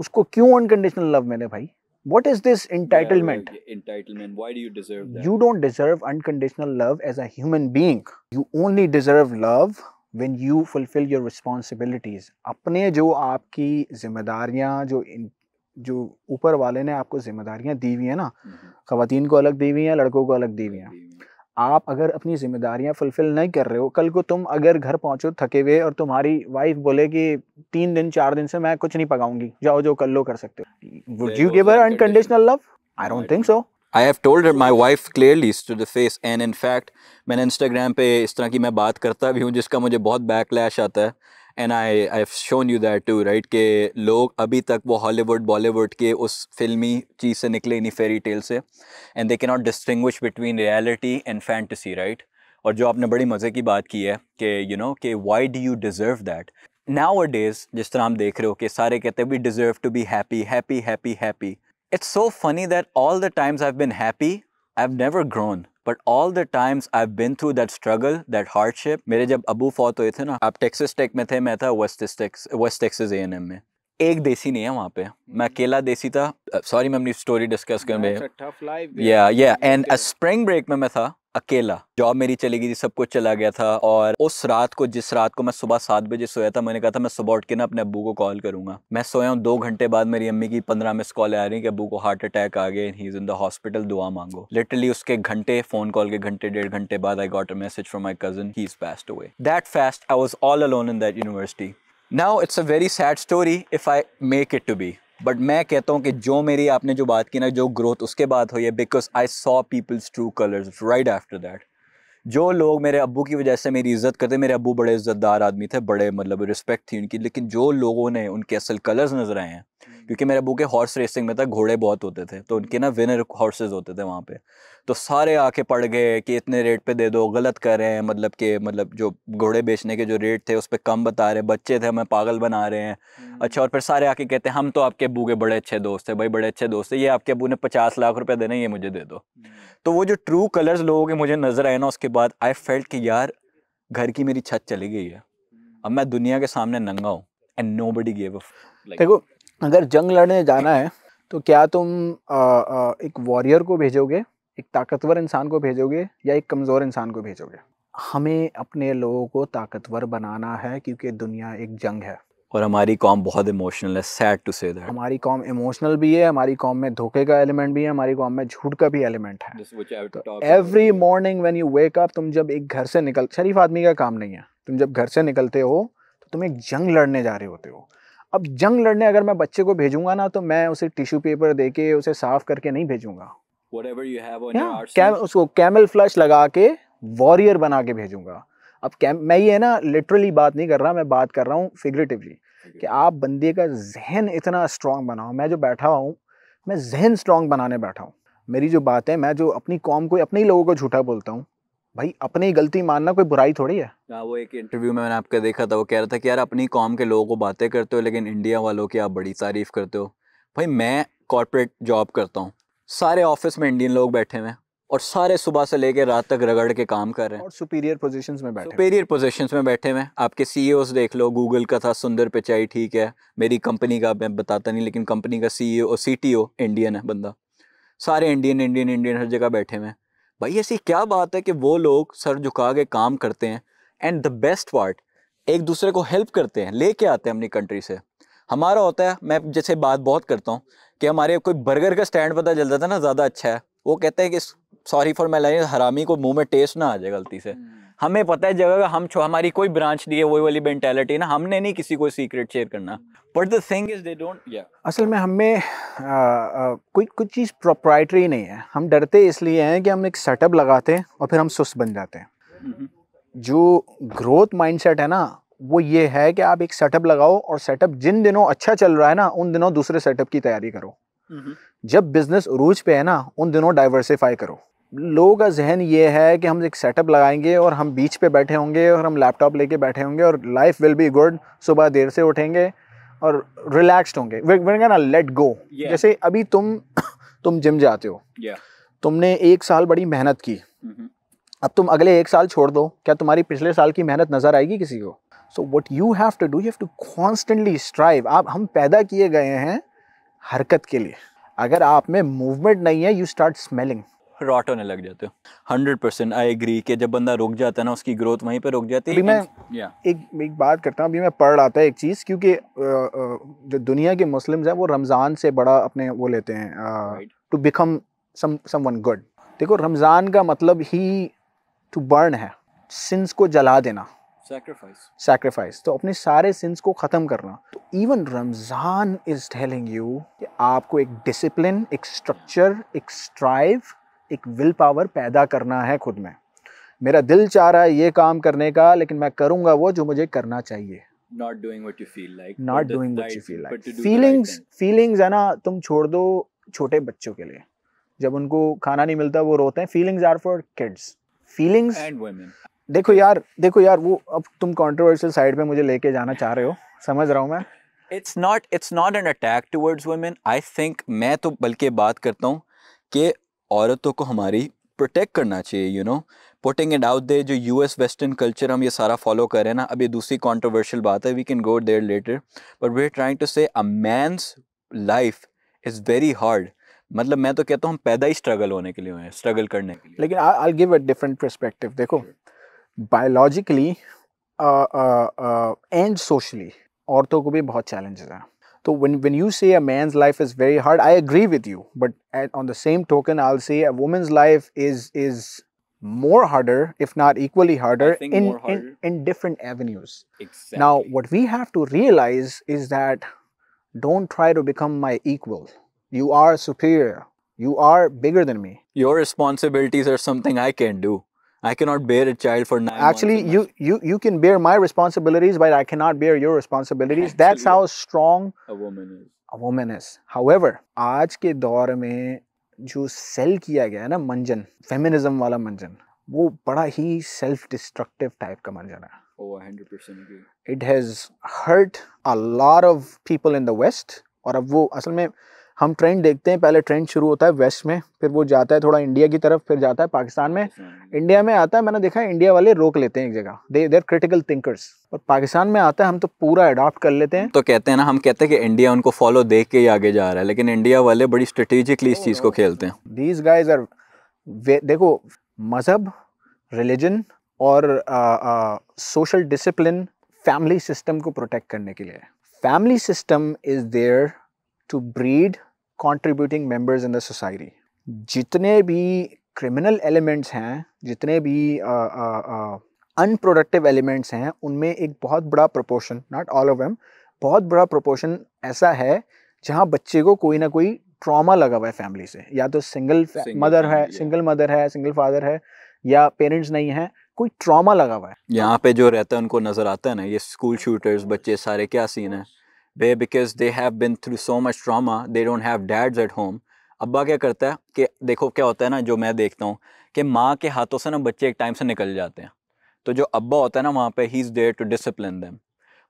उसको क्यों अनकंडीशनल लव मिले भाई what is this entitlement yeah, entitlement why do you deserve that you don't deserve unconditional love as a human being you only deserve love when you fulfill your responsibilities अपने जो आपकी जिम्मेदारियां जो इन, जो ऊपर वाले ने आपको जिम्मेदारियां दी हुई है ना खातन को अलग दी हुई हैं लड़कों को अलग दी हुई हैं आप अगर अपनी जिम्मेदारियां फुलफ़िल नहीं कर रहे हो कल को तुम अगर घर पहुंचो थके हुए और तुम्हारी वाइफ बोले कि तीन दिन चार दिन से मैं कुछ नहीं पकाऊंगी जाओ जो कल लो कर सकते हो would you give her unconditional love I don't think so I have told my wife clearly to the face and in fact मैंने इंस्टाग्राम पे इस तरह की मैं बात करता भी हूँ जिसका मुझे बहुत बैकलैश आता है and I I shown you that too right के लोग अभी तक वो हॉलीवुड बॉलीवुड के उस फिल्मी चीज़ से निकले इन फेरी टेल से and they can not distinguish between reality and fantasy right और जो आपने बड़ी मज़े की बात की है कि यू नो कि why do you deserve that nowadays जिस तरह हम देख रहे हो कि सारे कहते हैं we deserve to be happy happy happy happy it's so funny that all the times I have been happy I have never grown but all the times I've been through that struggle, that hardship, मेरे जब अबू फौत हुए थे ना आप टेक्सस टेक में थे मैं था West Tex West Texas A and M में एक देसी नहीं है वहाँ पे मैं हम्म। अकेला देसी था सॉरी मैं अपनी स्टोरी डिस्कस कर या या एंड स्प्रिंग ब्रेक में मैं था अकेला जॉब मेरी चली गई थी सब कुछ चला गया था और उस रात को जिस रात को मैं सुबह सात बजे सोया था मैंने कहा था मैं सुबह उठ के ना अपने अबू को कॉल करूंगा मैं सोया हूँ दो घंटे बाद मेरी अम्मी की पंद्रह मिस कॉल आ रही है कि अबू को हार्ट अटैक आ गए he is in the hospital दुआ मांगो लिटरली उसके घंटे फोन कॉल के घंटे डेढ़ घंटे बाद I got a message from my cousin he is passed away that fast I was all alone in that university now it's a very sad story if I make it to be but मैं कहता हूँ कि जो मेरी आपने जो बात की ना जो ग्रोथ उसके बाद हुई है because I saw people's true colours right after that जो लोग मेरे अबू की वजह से मेरी इज़्ज़त करते मेरे अबू बड़े इज़्ज़तदार आदमी थे बड़े मतलब रिस्पेक्ट थी उनकी लेकिन जो लोगों ने उनके असल कलर्स नज़र आए हैं क्योंकि मेरे अबू के हॉर्स रेसिंग में था तो घोड़े बहुत होते थे तो उनके ना विनर हॉर्सेज होते थे वहाँ पे तो सारे आके पड़ गए कि इतने रेट पे दे दो गलत कर रहे हैं मतलब कि मतलब जो घोड़े बेचने के जो रेट थे उस पर कम बता रहे बच्चे थे हमें पागल बना रहे हैं हम्म। अच्छा और फिर सारे आके कहते हैं हम तो आपके अबू के बड़े अच्छे दोस्त हैं भाई बड़े अच्छे दोस्त हैं ये आपके अबू ने पचास लाख रुपये देने ये मुझे दे दो हम्म। तो वो जो ट्रू कलर्स लोगों के मुझे नज़र आए ना उसके बाद आई फेल्ट कि यार घर की मेरी छत चली गई है अब हम्म। मैं दुनिया के सामने नंगा हूँ एंड नो बडी गेव देखो अगर जंग लड़ने जाना है तो क्या तुम आ, आ, एक वॉरियर को भेजोगे एक ताकतवर इंसान को भेजोगे या एक कमज़ोर इंसान को भेजोगे हमें अपने लोगों को ताकतवर बनाना है क्योंकि दुनिया एक जंग है और हमारी कॉम बहुत इमोशनल है सैड टू से हमारी कॉम इमोशनल भी है हमारी कॉम में धोखे का एलिमेंट भी है हमारी कॉम में झूठ का भी एलिमेंट है every morning when you wake up तुम जब एक घर से निकल शरीफ आदमी का काम नहीं है तुम जब घर से निकलते हो तो तुम एक जंग लड़ने जा रहे होते हो अब जंग लड़ने अगर मैं बच्चे को भेजूंगा ना तो मैं उसे टिश्यू पेपर दे के उसे साफ करके नहीं भेजूंगा उसको कैमल फ्लश लगा के वॉरियर बना के भेजूंगा अब कैम मैं ये है ना लिटरली बात नहीं कर रहा मैं बात कर रहा हूँ फिगरेटिवली कि आप बंदे का जहन इतना स्ट्रांग बनाओ मैं जो बैठा हूँ मैं जहन स्ट्रांग बनाने बैठा हूँ मेरी जो बात है मैं जो अपनी कॉम को अपने ही लोगों को झूठा बोलता हूँ भाई अपनी गलती मानना कोई बुराई थोड़ी है आ, हाँ, वो एक इंटरव्यू में मैंने आपका देखा था वो कह रहा था कि यार अपनी कॉम के लोगों को बातें करते हो लेकिन इंडिया वालों की आप बड़ी तारीफ करते हो भाई मैं कॉरपोरेट जॉब करता हूँ सारे ऑफिस में इंडियन लोग बैठे हुए हैं और सारे सुबह से लेकर रात तक रगड़ के काम कर रहे हैं और सुपीरियर पोजीशन में बैठे सुपीरियर पोजीशन में बैठे हुए आपके सी e देख लो गूगल का था सुंदर पिचाई ठीक है मेरी कंपनी का मैं बताता नहीं लेकिन कंपनी का सी ई सी इंडियन है बंदा सारे इंडियन इंडियन इंडियन हर जगह बैठे हुए हैं भाई ऐसी क्या बात है कि वो लोग सर झुका के काम करते हैं एंड द बेस्ट पार्ट एक दूसरे को हेल्प करते हैं लेके आते हैं अपनी कंट्री से हमारा होता है मैं जैसे बात बहुत करता हूँ कि हमारे कोई बर्गर का स्टैंड पता चलता था ना ज़्यादा अच्छा है वो कहते हैं कि सॉरी फॉर मैं लाइन हरामी को मुंह में टेस्ट ना आ जाए गलती से hmm. हमें पता है जगह हम छो हमारी कोई ब्रांच नहीं है वही वाली मेंटेलिटी ना हमने नहीं किसी को सीक्रेट शेयर करना but the thing is they don't असल में हमें कोई कुछ चीज़ प्रोप्राइटरी नहीं है हम डरते इसलिए हैं कि हम एक सेटअप लगाते हैं और फिर हम सुस्त बन जाते हैं mm-hmm. जो ग्रोथ माइंडसेट है ना वो ये है कि आप एक सेटअप लगाओ और सेटअप जिन दिनों अच्छा चल रहा है ना उन दिनों दूसरे सेटअप की तैयारी करो mm-hmm. जब बिजनेस उरूज पे है ना उन दिनों डाइवर्सिफाई करो लोगों का जहन ये है कि हम एक सेटअप लगाएंगे और हम बीच पे बैठे होंगे और हम लैपटॉप लेके बैठे होंगे और लाइफ विल बी गुड सुबह देर से उठेंगे और रिलैक्स्ड होंगे ना लेट गो जैसे अभी तुम [coughs] तुम जिम जाते हो yeah. तुमने एक साल बड़ी मेहनत की mm-hmm. अब तुम अगले एक साल छोड़ दो क्या तुम्हारी पिछले साल की मेहनत नज़र आएगी किसी को so what you have to do have to constantly strive आप हम पैदा किए गए हैं हरकत के लिए अगर आप में मूवमेंट नहीं है यू स्टार्ट स्मेलिंग रॉट होने लग जाते हो हंड्रेड परसेंट आई एग्री कि जब बंदा रुक जाता है ना उसकी ग्रोथ वहीं पर रुक जाती है मैं एक एक बात करता हूँ अभी मैं पढ़ रहा था एक चीज़ क्योंकि जो दुनिया के मुस्लिम्स हैं वो रमज़ान से बड़ा अपने वो लेते हैं to become someone good देखो रमज़ान का मतलब ही टू बर्न है सिंस को जला देना सैक्रिफाइस सैक्रिफाइस तो अपने सारे सिंस को ख़त्म करना तो even Ramzan is telling you कि आपको एक डिसिप्लिन एक स्ट्रक्चर एक स्ट्राइव एक विल पावर पैदा करना है खुद में मेरा दिल चाह रहा है ये काम करने का लेकिन मैं करूंगा वो जो मुझे करना चाहिए not doing what you feel like not doing what right, you feel like feelings है ना तुम छोड़ दो छोटे बच्चों के लिए जब उनको खाना नहीं मिलता वो रोते हैं feelings are for kids feelings and women देखो यार देखो यार वो अब तुम कंट्रोवर्शियल साइड पे मुझे लेके जाना चाह रहे हो समझ रहा हूँ मैं it's not it's not an attack towards women I think मैं तो बल्कि बात करता हूँ कि औरतों को हमारी प्रोटेक्ट करना चाहिए you know putting it out they जो यू एस वेस्टर्न कल्चर हम ये सारा फॉलो कर रहे हैं ना अब ये दूसरी कॉन्ट्रोवर्शियल बात है we can go there later but we trying to say a man's life is very hard मतलब मैं तो कहता हूँ पैदा ही स्ट्रगल होने के लिए हुए हैं स्ट्रगल करने के लिए लेकिन I give a different perspective देखो बायोलॉजिकली एंड सोशली औरतों को भी बहुत चैलेंजेस हैं So when, when you say a man's life is very hard, I agree with you. But at, on the same token, I'll say a woman's life is is more harder, if not equally harder, in, harder. in, in different avenues. Exactly. Now, what we have to realize is that don't try to become my equal. You are superior. You are bigger than me. Your responsibilities are something I can do. I cannot bear a child for nine. Actually, you you you can bear my responsibilities, but I cannot bear your responsibilities. Actually, That's how strong a woman is. A woman is. However, आज के दौर में जो सेल किया गया है ना मंजन फेमिनिज्म वाला मंजन वो बड़ा ही सेल्फ डिस्ट्रक्टिव टाइप का मंजन है Oh, 100% agree. It has hurt a lot of people in the West. और अब वो असल में हम ट्रेंड देखते हैं पहले ट्रेंड शुरू होता है वेस्ट में फिर वो जाता है थोड़ा इंडिया की तरफ फिर जाता है पाकिस्तान में इंडिया में आता है मैंने देखा है इंडिया वाले रोक लेते हैं एक जगह दे देर क्रिटिकल थिंकर्स और पाकिस्तान में आता है हम तो पूरा अडॉप्ट कर लेते हैं तो कहते हैं ना हम कहते हैं कि इंडिया उनको फॉलो देख के ही आगे जा रहा है लेकिन इंडिया वाले बड़ी स्ट्रेटेजिकली इस चीज़ को खेलते हैं दीज गाइज आर देखो मज़हब रिलीजन और सोशल डिसिप्लिन फैमिली सिस्टम को प्रोटेक्ट करने के लिए family system is there to breed contributing members in the society जितने भी क्रिमिनल एलिमेंट्स हैं जितने भी अनप्रोडक्टिव एलिमेंट्स हैं उनमें एक बहुत बड़ा proportion not all of them बहुत बड़ा प्रोपोर्शन ऐसा है जहाँ बच्चे को कोई ना कोई ट्रॉमा लगा हुआ है फैमिली से या तो सिंगल मदर है सिंगल मदर है सिंगल फादर है या पेरेंट्स नहीं है कोई ट्रॉमा लगा हुआ है यहाँ पे जो रहता है उनको नजर आता है ना ये स्कूल शूटर्स बच्चे सारे क्या सीन है वे because they have been through so much trauma they don't have dads at home अब्बा क्या करता है कि देखो क्या होता है ना जो मैं देखता हूँ कि माँ के हाथों से ना बच्चे एक टाइम से निकल जाते हैं तो जो अब्बा होता है ना वहाँ पे he is there to discipline them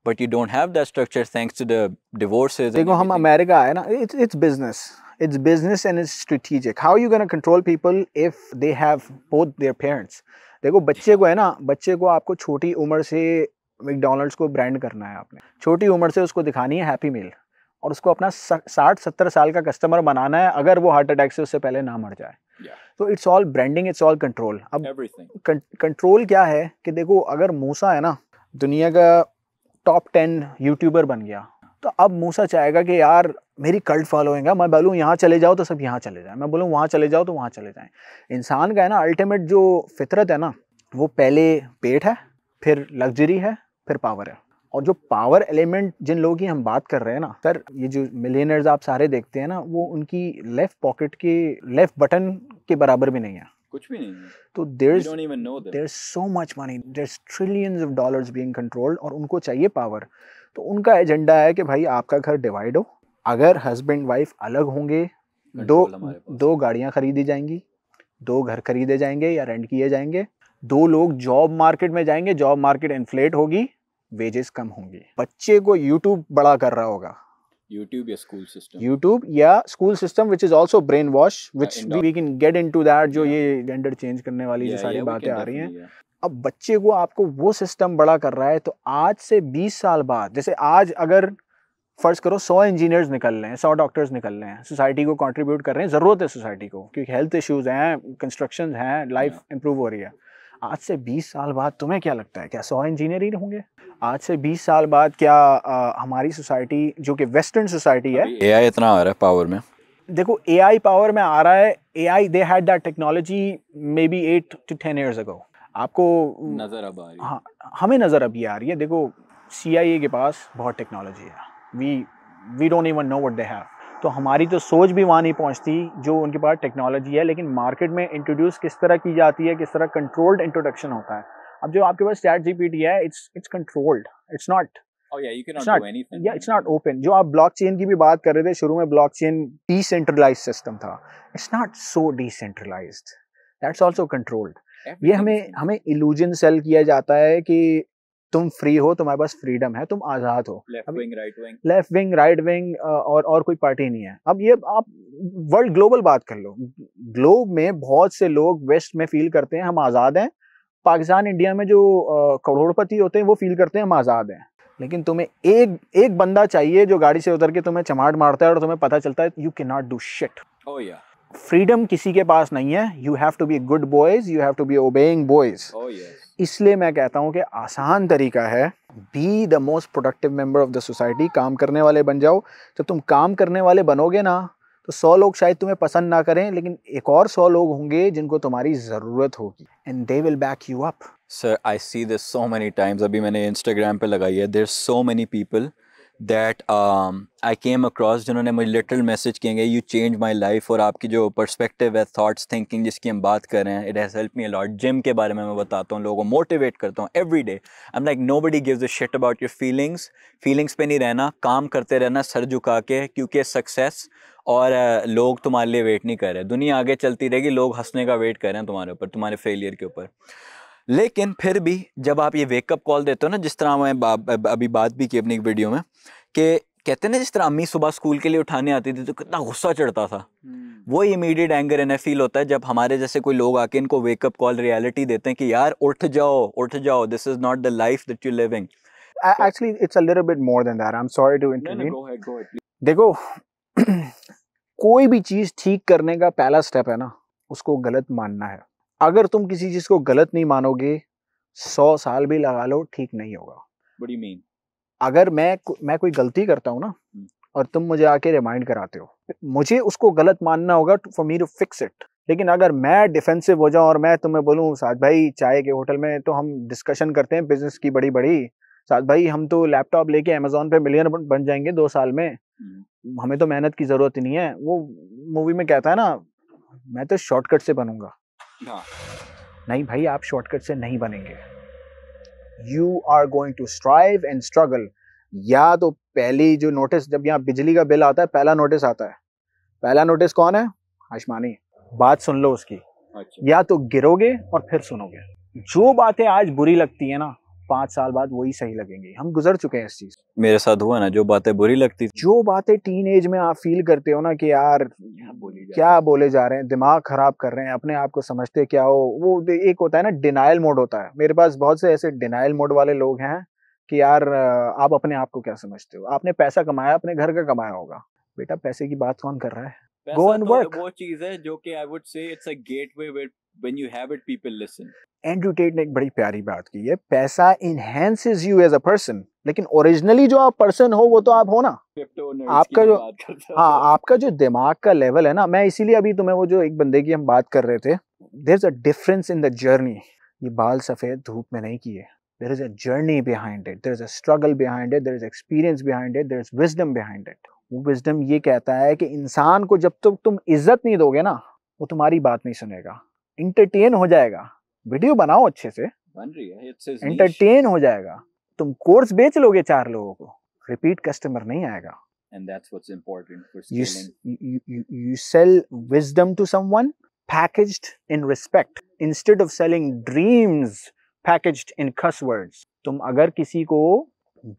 but you don't have that structure thanks to the divorces देखो हम अमेरिका आए ना it's it's business it's business and it's strategic how are you going to control people if they have both their parents देखो बच्चे को है ना बच्चे को आपको छोटी उम्र से मैकडोनल्ड्स को ब्रांड करना है आपने छोटी उम्र से उसको दिखानी है हैप्पी मील और उसको अपना साठ सत्तर साल का कस्टमर बनाना है अगर वो हार्ट अटैक से उससे पहले ना मर जाए तो it's all branding it's all control अब कंट्रोल क्या है कि देखो अगर मूसा है ना दुनिया का टॉप टेन यूट्यूबर बन गया तो अब मूसा चाहेगा कि यार मेरी कल्ट फॉलोइंग है मैं बोलूँ यहाँ चले जाओ तो सब यहाँ चले जाएँ मैं बोलूँ वहाँ चले जाओ तो वहाँ चले जाएँ इंसान का है ना अल्टीमेट जो फितरत है ना वो पहले पेट है फिर लग्जरी है फिर पावर है और जो पावर एलिमेंट जिन लोगों की हम बात कर रहे हैं ना सर ये जो मिलियनर्स आप सारे देखते हैं ना वो उनकी लेफ्ट पॉकेट के लेफ्ट बटन के बराबर भी नहीं है कुछ भी नहीं है तो there there so much money there trillion of dollar being controlled और उनको चाहिए पावर तो उनका एजेंडा है कि भाई आपका घर डिवाइड हो अगर हस्बैंड वाइफ अलग होंगे दो दो गाड़ियाँ खरीदी जाएंगी दो घर खरीदे जाएंगे या रेंट किए जाएंगे दो लोग जॉब मार्केट में जाएंगे जॉब मार्केट इन्फ्लेट होगी वेजेस कम होंगे बच्चे को यूट्यूब बड़ा कर रहा होगा YouTube या स्कूल सिस्टम YouTube या school system which is also brainwash हाँ, which yeah, we, we can जो yeah. ये gender चेंज करने वाली yeah, जो सारी yeah, बातें आ रही हैं yeah. अब बच्चे को आपको वो सिस्टम बड़ा कर रहा है तो आज से 20 साल बाद जैसे आज अगर फर्ज करो 100 इंजीनियर्स निकल रहे हैं 100 डॉक्टर्स निकल रहे हैं सोसाइटी को कॉन्ट्रीब्यूट कर रहे हैं ज़रूरत है सोसाइटी को क्योंकि हेल्थ इशूज हैं कंस्ट्रक्शन हैं लाइफ इंप्रूव हो रही है आज से 20 साल बाद तुम्हें क्या लगता है क्या 100 इंजीनियर ही होंगे आज से 20 साल बाद क्या आ, हमारी सोसाइटी जो कि वेस्टर्न सोसाइटी है एआई इतना आ रहा है पावर में देखो एआई पावर में आ रहा है AI they had that technology maybe eight to ten years ago आपको नज़र अब आ रही हाँ हमें नज़र अभी आ रही है देखो सी के पास बहुत टेक्नोलॉजी है we we don't even know what they have तो हमारी तो सोच भी वहाँ नहीं पहुँचती जो उनके पास टेक्नोलॉजी है लेकिन मार्केट में इंट्रोड्यूस किस तरह की जाती है किस तरह कंट्रोल्ड इंट्रोडक्शन होता है अब जो आपके पास चैट जीपीटी है it's it's controlled it's not it's not open जो आप ब्लॉकचेन की भी बात कर रहे थे शुरू में डिसेंट्रलाइज सिस्टम था it's not so decentralize that's also controlled ये हमें हमें इल्यूजन सेल किया जाता है कि तुम फ्री हो तुम्हारे पास फ्रीडम है तुम आजाद हो लेफ्ट विंग राइट विंग और और कोई पार्टी नहीं है अब ये आप वर्ल्ड ग्लोबल बात कर लो ग्लोब में बहुत से लोग वेस्ट में फील करते हैं हम आजाद हैं पाकिस्तान इंडिया में जो करोड़पति होते हैं वो फील करते हैं हम आज़ाद हैं लेकिन तुम्हें एक एक बंदा चाहिए जो गाड़ी से उतर के तुम्हें चमाट मारता है और तुम्हें पता चलता है you can not do shit freedom किसी के पास नहीं है you have to be good boys you have to be obeying boys इसलिए मैं कहता हूँ कि आसान तरीका है be the most productive member of the society काम करने वाले बन जाओ जब तुम काम करने वाले बनोगे ना तो सौ लोग शायद तुम्हें पसंद ना करें लेकिन एक और सौ लोग होंगे जिनको तुम्हारी ज़रूरत होगी and they will back you up sir I see this so many times अभी मैंने इंस्टाग्राम पे लगाई है there so many people that I came across जिन्होंने मुझे लिटरल मैसेज किए गए यू चेंज माई लाइफ और आपकी जो परस्पेक्टिव है थाट्स थिंकिंग जिसकी हम बात कर रहे हैं it has help me a lot gym के बारे में मैं बताता हूँ लोगों को मोटिवेट करता हूँ every day I am like nobody gives a shit about your feelings feelings पर नहीं रहना काम करते रहना सर झुका के क्योंकि सक्सेस और लोग तुम्हारे लिए वेट नहीं कर रहे दुनिया आगे चलती रहेगी लोग हंसने का वेट कर रहे हैं तुम्हारे ऊपर तुम्हारे फेलियर के ऊपर लेकिन फिर भी जब आप ये वेकअप कॉल देते हो ना जिस तरह मैं अभी बात भी की अपनी एक वीडियो में कि कहते ना जिस तरह अम्मी सुबह स्कूल के लिए उठाने आती थी तो कितना गुस्सा चढ़ता था हम्म। वो इमीडिएट एंगर इन्हें फील होता है जब हमारे जैसे कोई लोग आके इनको वेकअप कॉल रियलिटी देते हैं कि यार उठ जाओ उठ जाओ this is not the life that you living actually it's a little bit more than that I am sorry to interview देखो [clears throat] कोई भी चीज ठीक करने का पहला स्टेप है ना उसको गलत मानना है अगर तुम किसी चीज को गलत नहीं मानोगे सौ साल भी लगा लो ठीक नहीं होगा बड़ी मीन अगर मैं मैं कोई गलती करता हूँ ना hmm. और तुम मुझे आके रिमाइंड कराते हो मुझे उसको गलत मानना होगा for me to fix it लेकिन अगर मैं डिफेंसिव हो जाऊँ और मैं तुम्हें बोलूँ साथ भाई चाय के होटल में तो हम डिस्कशन करते हैं बिजनेस की बड़ी बड़ी साथ भाई हम तो लैपटॉप लेके अमेजोन पे मिलियन बन जाएंगे दो साल में hmm. हमें तो मेहनत की जरूरत ही नहीं है वो मूवी में कहता है ना मैं तो शॉर्टकट से बनूंगा ना हाँ। नहीं भाई आप शॉर्टकट से नहीं बनेंगे you are going to strive and struggle या तो पहली जो नोटिस जब यहाँ बिजली का बिल आता है पहला नोटिस आता है पहला नोटिस कौन है आशमानी बात सुन लो उसकी अच्छा। या तो गिरोगे और फिर सुनोगे जो बातें आज बुरी लगती है ना पाँच साल बाद वही सही लगेंगे हम गुजर चुके हैं इस चीज मेरे साथ हुआ ना जो बातें बुरी लगती जो बातें टीन एज में आप फील करते हो ना कि यार बोली क्या बोले जा रहे हैं दिमाग खराब कर रहे हैं अपने आप को समझते क्या हो वो एक होता है ना डिनाइल मोड होता है मेरे पास बहुत से ऐसे डिनाइल मोड वाले लोग हैं कि यार आप अपने आप को क्या समझते हो आपने पैसा कमाया अपने घर का कमाया होगा बेटा पैसे की बात कौन कर रहा है गो एंड वर्क वो चीज है जो कि I would say it's a gateway when you have it people listen Andrew Tate ने एक badi pyari baat की hai paisa enhances you as a person लेकिन ओरिजिनली जो आप पर्सन हो वो तो आप हो ना आपका जो हाँ आपका जो दिमाग का लेवल है ना मैं इसीलिए अभी तुम्हें वो जो एक बंदे की हम बात कर रहे थे there is a difference in the journey ये बाल सफ़ेद धूप में नहीं किए there is a journey behind it there is a struggle behind it there is experience behind it there is wisdom behind it वो wisdom ये कहता है कि इंसान को जब तक तुम इज्जत नहीं दोगे ना वो तुम्हारी बात नहीं सुनेगा इंटरटेन हो जाएगा वीडियो बनाओ अच्छे से बन रही है इंटरटेन हो जाएगा तुम कोर्स बेच लोगे चार लोगों को रिपीट कस्टमर नहीं आएगा and that's what's important for scaling. You sell wisdom to someone packaged in respect packaged of selling dreams packaged in cuss words तुम अगर किसी को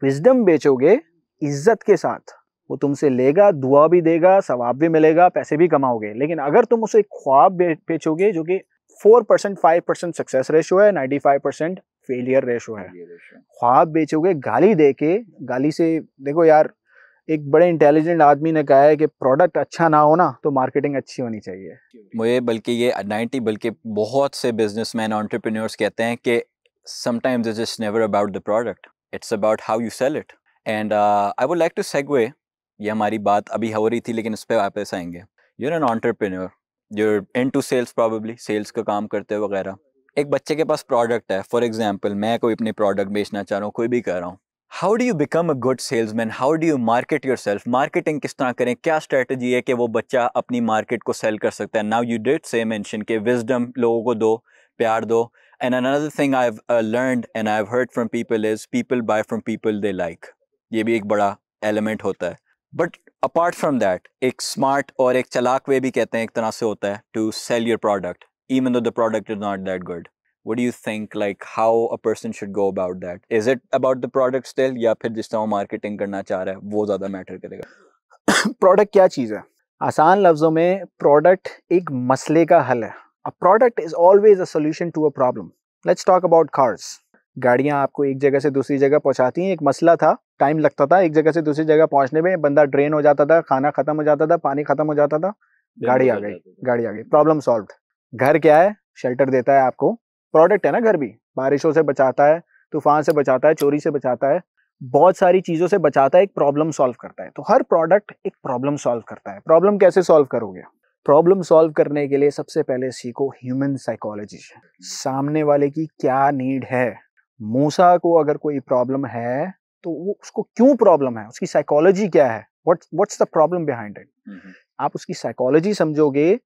विजडम बेचोगे इज्जत के साथ वो तुमसे लेगा दुआ भी देगा सवाब भी मिलेगा पैसे भी कमाओगे लेकिन अगर तुम उसे ख्वाब बेचोगे जो कि four percent five percent success ratio है ninety five percent failure ratio है ख्वाब बेचोगे गाली दे के गाली से देखो यार एक बड़े इंटेलिजेंट आदमी ने कहा है कि प्रोडक्ट अच्छा ना हो ना तो मार्केटिंग अच्छी होनी चाहिए मुझे बल्कि ये नाइन्टी बल्कि बहुत से बिजनेसमैन ऑन्टरप्रीनियोर्स कहते हैं कि sometimes is is never about the product it's about how you sell it and I would like to segue ये हमारी बात अभी हो रही थी लेकिन इस पर वापस आएंगे you're an entrepreneur into sales probably sales का काम करते हैं वगैरह एक बच्चे के पास प्रोडक्ट है फॉर एग्जाम्पल मैं कोई अपनी प्रोडक्ट बेचना चाह रहा हूँ कोई भी कर रहा हूँ how do you become a good salesman how do you market yourself marketing किस तरह करें क्या स्ट्रैटेजी है कि वो बच्चा अपनी मार्केट को सेल कर सकता है नाउ यू डिट से मैंशन के विजडम लोगों को दो प्यार दो and another thing I learn and I heard from people is people buy from people they like ये भी एक बड़ा एलिमेंट होता है बट अपार्ट फ्रॉम दैट एक स्मार्ट और एक चलाक वे भी कहते हैं एक तरह से होता है to sell your product even though the product is not that good what you think like how a person should go about that is it about the product product या फिर जिस तरह वो मार्केटिंग करना चाह रहा है वो ज़्यादा मैटर करेगा प्रोडक्ट [coughs] क्या चीज़ है आसान लफ्ज़ों में प्रोडक्ट एक मसले का हल है a product is always a solution to a problem let's talk about cars गाड़ियाँ आपको एक जगह से दूसरी जगह पहुँचाती हैं एक मसला था टाइम लगता था एक जगह से दूसरी जगह पहुँचने में बंदा ड्रेन हो जाता था खाना खत्म हो जाता था पानी खत्म हो जाता था गाड़ी आ गई गाड़ी आ गई प्रॉब्लम सॉल्व घर क्या है शेल्टर देता है आपको प्रोडक्ट है ना घर भी बारिशों से बचाता है तूफान से बचाता है चोरी से बचाता है बहुत सारी चीज़ों से बचाता है एक प्रॉब्लम सॉल्व करता है तो हर प्रोडक्ट एक प्रॉब्लम सॉल्व करता है प्रॉब्लम कैसे सॉल्व करोगे प्रॉब्लम सॉल्व करने के लिए सबसे पहले सीखो ह्यूमन साइकोलॉजी सामने वाले की क्या नीड है मूसा को अगर कोई प्रॉब्लम है तो वो उसको क्यों प्रॉब्लम है उसकी साइकोलॉजी क्या है what's the problem behind it आप उसकी साइकोलॉजी समझोगे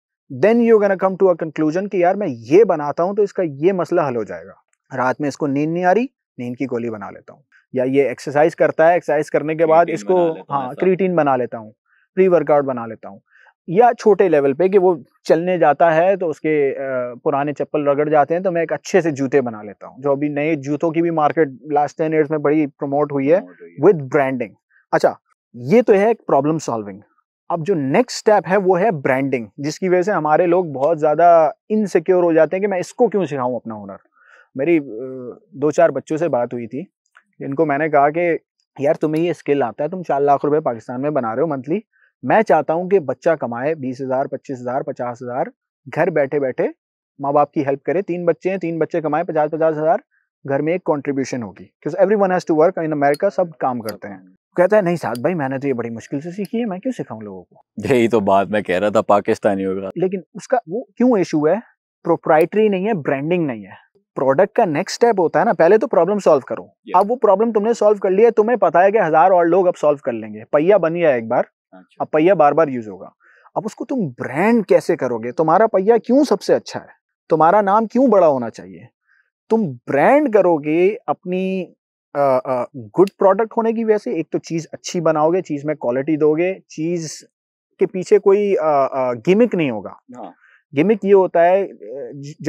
then you gonna come to a conclusion कि यार मैं ये बनाता हूँ तो इसका ये मसला हल हो जाएगा रात में इसको नींद नहीं आ रही नींद की गोली बना लेता हूँ या ये एक्सरसाइज करता है एक्सरसाइज करने के बाद इसको हाँ क्रीटीन बना लेता हूँ प्री वर्कआउट बना लेता हूँ या छोटे लेवल पे कि वो चलने जाता है तो उसके पुराने चप्पल रगड़ जाते हैं तो मैं एक अच्छे से जूते बना लेता हूँ जो अभी नए जूतों की भी मार्केट लास्ट टेन ईयर्स में बड़ी प्रमोट हुई है विद ब्रांडिंग अच्छा ये तो है एक प्रॉब्लम सॉल्विंग अब जो नेक्स्ट स्टेप है वो है ब्रांडिंग जिसकी वजह से हमारे लोग बहुत ज़्यादा इनसिक्योर हो जाते हैं कि मैं इसको क्यों सिखाऊँ अपना हुनर मेरी दो चार बच्चों से बात हुई थी इनको मैंने कहा कि यार तुम्हें ये स्किल आता है तुम चार लाख रुपए पाकिस्तान में बना रहे हो मंथली मैं चाहता हूं कि बच्चा कमाए बीस हजार पच्चीस हजार पचास हजार घर बैठे बैठे माँ बाप की हेल्प करे तीन बच्चे हैं तीन बच्चे कमाए पचास पचास हजार घर में एक कॉन्ट्रीब्यूशन होगी everyone has to work in America सब काम करते हैं कहता है नहीं साथ भाई मैंने तो ये बड़ी मुश्किल से सीखी है मैं क्यों सिखाऊं लोगों को यही तो बात मैं कह रहा था पाकिस्तानी होगा लेकिन उसका वो क्यों इशू है प्रोप्राइटरी नहीं है ब्रांडिंग नहीं है प्रोडक्ट का नेक्स्ट स्टेप होता है ना पहले तो प्रॉब्लम सॉल्व करो अब वो प्रॉब्लम तुमने सॉल्व कर लिया तुम्हें पता है कि हजार और लोग अब सॉल्व कर लेंगे पहिया बन गया एक बार अच्छा। अब पहिया बार बार यूज होगा अब उसको तुम ब्रांड कैसे करोगे तुम्हारा पहिया क्यों सबसे अच्छा है तुम्हारा नाम क्यों बड़ा होना चाहिए तुम ब्रांड करोगे अपनी गुड प्रोडक्ट होने की वजह से एक तो चीज़ अच्छी बनाओगे चीज़ में क्वालिटी दोगे चीज़ के पीछे कोई गिमिक नहीं होगा हाँ। गिमिक ये होता है